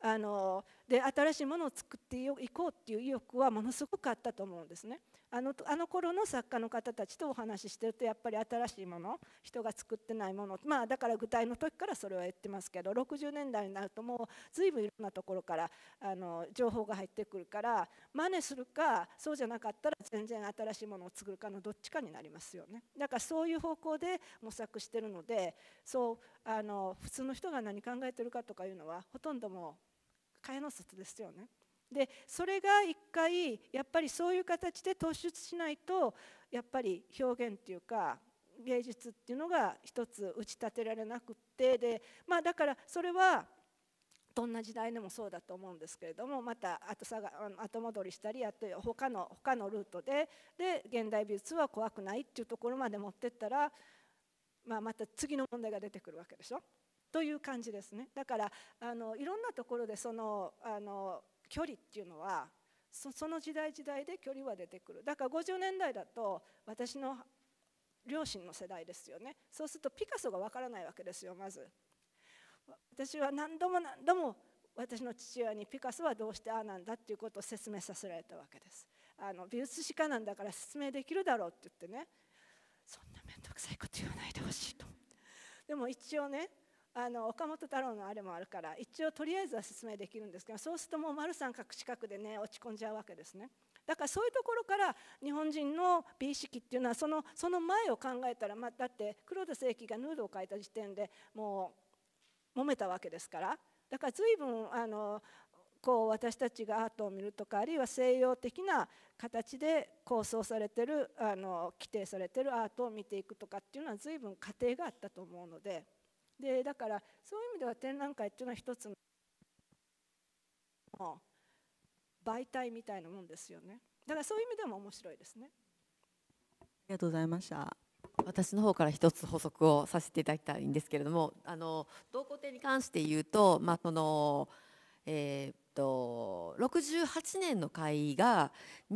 あので新しいものを作っていこうっていう意欲はものすごくあったと思うんですね。あのあの頃の作家の方たちとお話ししてるとやっぱり新しいもの人が作ってないものまあだから具体の時からそれは言ってますけど60年代になるともう随分いろんなところからあの情報が入ってくるから真似するかそうじゃなかったら全然新しいものを作るかのどっちかになりますよねだからそういう方向で模索してるのでそうあの普通の人が何考えてるかとかいうのはほとんどもう蚊帳の外ですよね。でそれが一回やっぱりそういう形で突出しないとやっぱり表現っていうか芸術っていうのが一つ打ち立てられなくってで、まあ、だからそれはどんな時代でもそうだと思うんですけれどもまた後さが後戻りしたりあと他の他のルートでで現代美術は怖くないっていうところまで持ってったら、まあ、また次の問題が出てくるわけでしょ。という感じですねだからあのいろんなところでそのあの距離っていうのはその時代時代で距離は出てくるだから50年代だと私の両親の世代ですよねそうするとピカソがわからないわけですよまず私は何度も何度も私の父親にピカソはどうしてああなんだっていうことを説明させられたわけですあの美術史家なんだから説明できるだろうって言ってねそんな面倒くさいこと言わないでほしいとでも一応ねあの岡本太郎のあれもあるから一応とりあえずは説明できるんですけどそうするともう丸三角四角でね落ち込んじゃうわけですね。だからそういうところから日本人の美意識っていうのはそのその前を考えたら、まあ、だって黒田清輝がヌードを変いた時点でもう揉めたわけですからだから随分あのこう私たちがアートを見るとかあるいは西洋的な形で構想されてるあの規定されてるアートを見ていくとかっていうのは随分過程があったと思うので。でだからそういう意味では展覧会っていうのは一つの媒体みたいなもんですよねだからそういう意味でも面白いですねありがとうございました私の方から一つ補足をさせていただきたいんですけれどもあの同行展に関して言うと、まあそのえーと68年の会が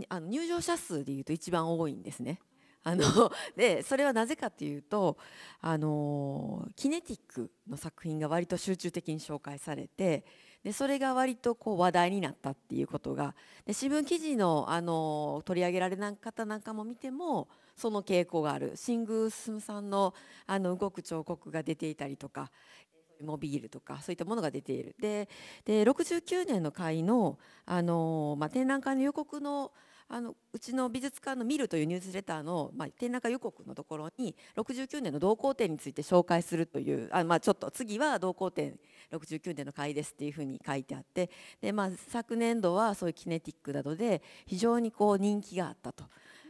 あの入場者数でいうと一番多いんですね。あの でそれはなぜかというとあのキネティックの作品が割と集中的に紹介されてでそれが割とこう話題になったっていうことがで新聞記事のあの取り上げられない方なんかも見てもその傾向がある新宮進さんのあの動く彫刻が出ていたりとかモビールとかそういったものが出ているでで69年の会のあの、まあ、展覧会の予告のあのうちの美術館の「見る」というニュースレターの、まあ、展覧会予告のところに69年の同行展について紹介するというあ、まあ、ちょっと次は同行展69年の会ですっていうふうに書いてあってで、まあ、昨年度はそういうキネティックなどで非常にこう人気があったと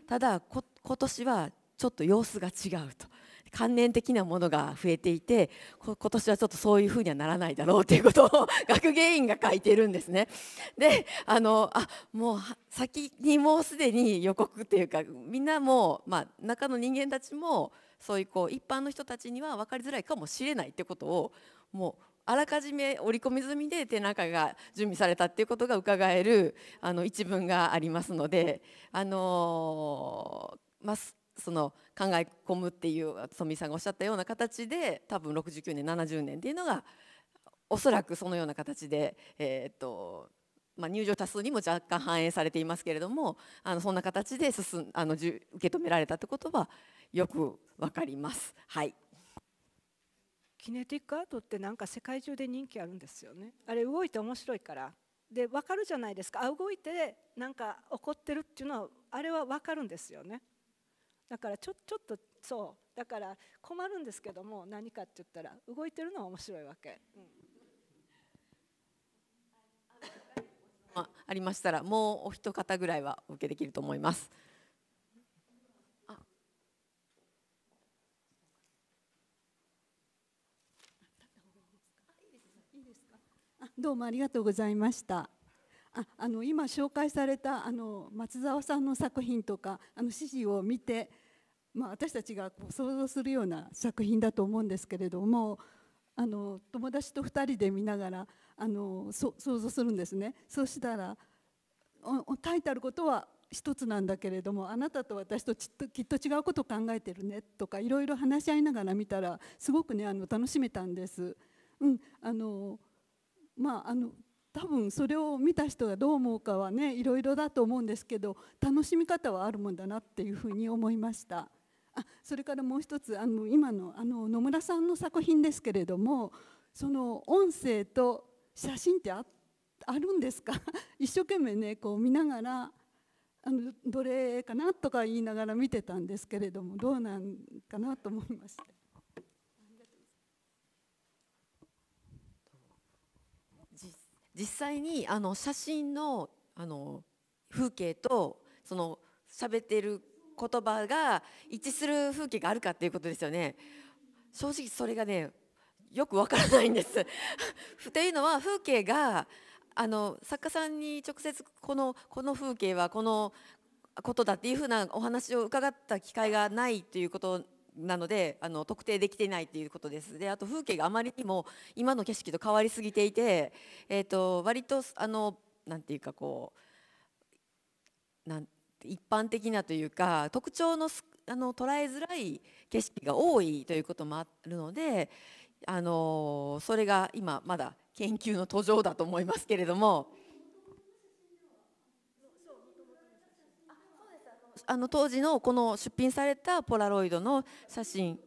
ただ今年はちょっと様子が違うと観念的なものが増えていて今年はちょっとそういうふうにはならないだろうということを 学芸員が書いてるんですね。であのあもう先にもうすでに予告っていうかみんなもまあ、中の人間たちもそういうこう一般の人たちには分かりづらいかもしれないってことをもうあらかじめ織り込み済みで手中が準備されたっていうことがうかがえるあの一文がありますので、あのーまあ、その考え込むっていう富井さんがおっしゃったような形で多分69年70年っていうのがおそらくそのような形で、えーとまあ、入場多数にも若干反映されていますけれどもあのそんな形で進んあの受け止められたってことはよく分かります。はいキネティックアートってなんか世界中で人気あるんですよね。あれ動いて面白いからで分かるじゃないですかあ動いてなんか怒ってるっていうのはあれは分かるんですよね。だからちょちょっとそうだから困るんですけども何かって言ったら動いてるのは面白いわけ。うんまありましたらもうお一方ぐらいはお受けできると思います。どうもありがとうございました。ああの今紹介されたあの松沢さんの作品とかあの指示を見てまあ、私たちがこう想像するような作品だと思うんですけれどもあの友達と2人で見ながらあの想像するんですねそうしたら書いてあることは一つなんだけれどもあなたと私ときっと違うことを考えてるねとかいろいろ話し合いながら見たらすごくねあの楽しめたんです。うん、あのまああの多分それを見た人がどう思うかはねいろいろだと思うんですけど楽しみ方はあるもんだなっていうふうに思いました。あそれからもう一つあの今のあの野村さんの作品ですけれどもその音声と写真ってあるんですか 一生懸命ねこう見ながらあのどれかなとか言いながら見てたんですけれどもどうなんかなと思いました。実際にあの写真のあの風景とその喋ってる言葉が一致する風景があるかっていうことですよね正直それがねよくわからないんです というのは風景があの作家さんに直接このこの風景はこのことだっていうふうなお話を伺った機会がないということなのであの特定できていないということですであと風景があまりにも今の景色と変わりすぎていて、えーと、と割とあのなんていうかこうなん一般的なというか特徴のあの捉えづらい景色が多いということもあるのであのそれが今まだ研究の途上だと思いますけれども。あの当時のこの出品されたポラロイドの写真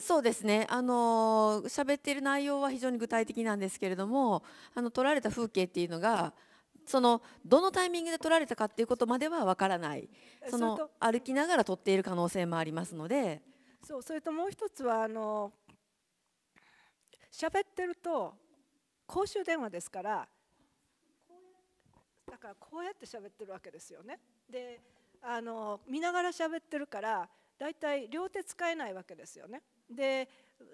そうですねあの喋っている内容は非常に具体的なんですけれどもあの撮られた風景っていうのがそのどのタイミングで撮られたかっていうことまではわからないその歩きながら撮っている可能性もありますのでそうそれともう一つはあの喋ってると公衆電話ですからだからこうやって喋ってるわけですよね。であの見ながら喋ってるからだいたい両手使えないわけですよね。で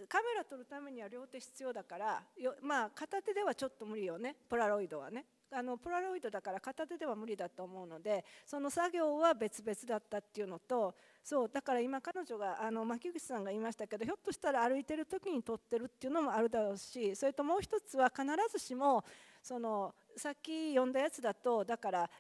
カメラ撮るためには両手必要だからまあ、片手ではちょっと無理よねポラロイドはねあのポラロイドだから片手では無理だと思うのでその作業は別々だったっていうのとそうだから今彼女があの牧口さんが言いましたけどひょっとしたら歩いてる時に撮ってるっていうのもあるだろうしそれともう一つは必ずしもそのさっき読んだやつだとだから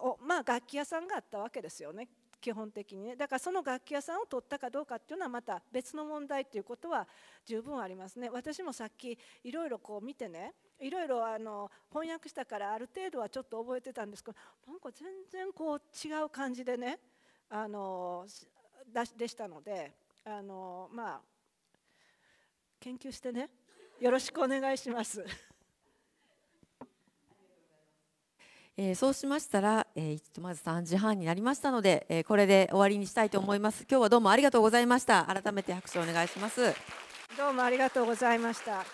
お、まあ、楽器屋さんがあったわけですよね基本的にねだからその楽器屋さんを取ったかどうかっていうのはまた別の問題っていうことは十分ありますね私もさっきいろいろこう見てねいろいろあの翻訳したからある程度はちょっと覚えてたんですけどなんか全然こう違う感じでねあのでしたのであのまあ研究してねよろしくお願いします。えー、そうしましたら、えー、とまず3時半になりましたので、えー、これで終わりにしたいと思います。今日はどうもありがとうございました。改めて拍手お願いします。どうもありがとうございました。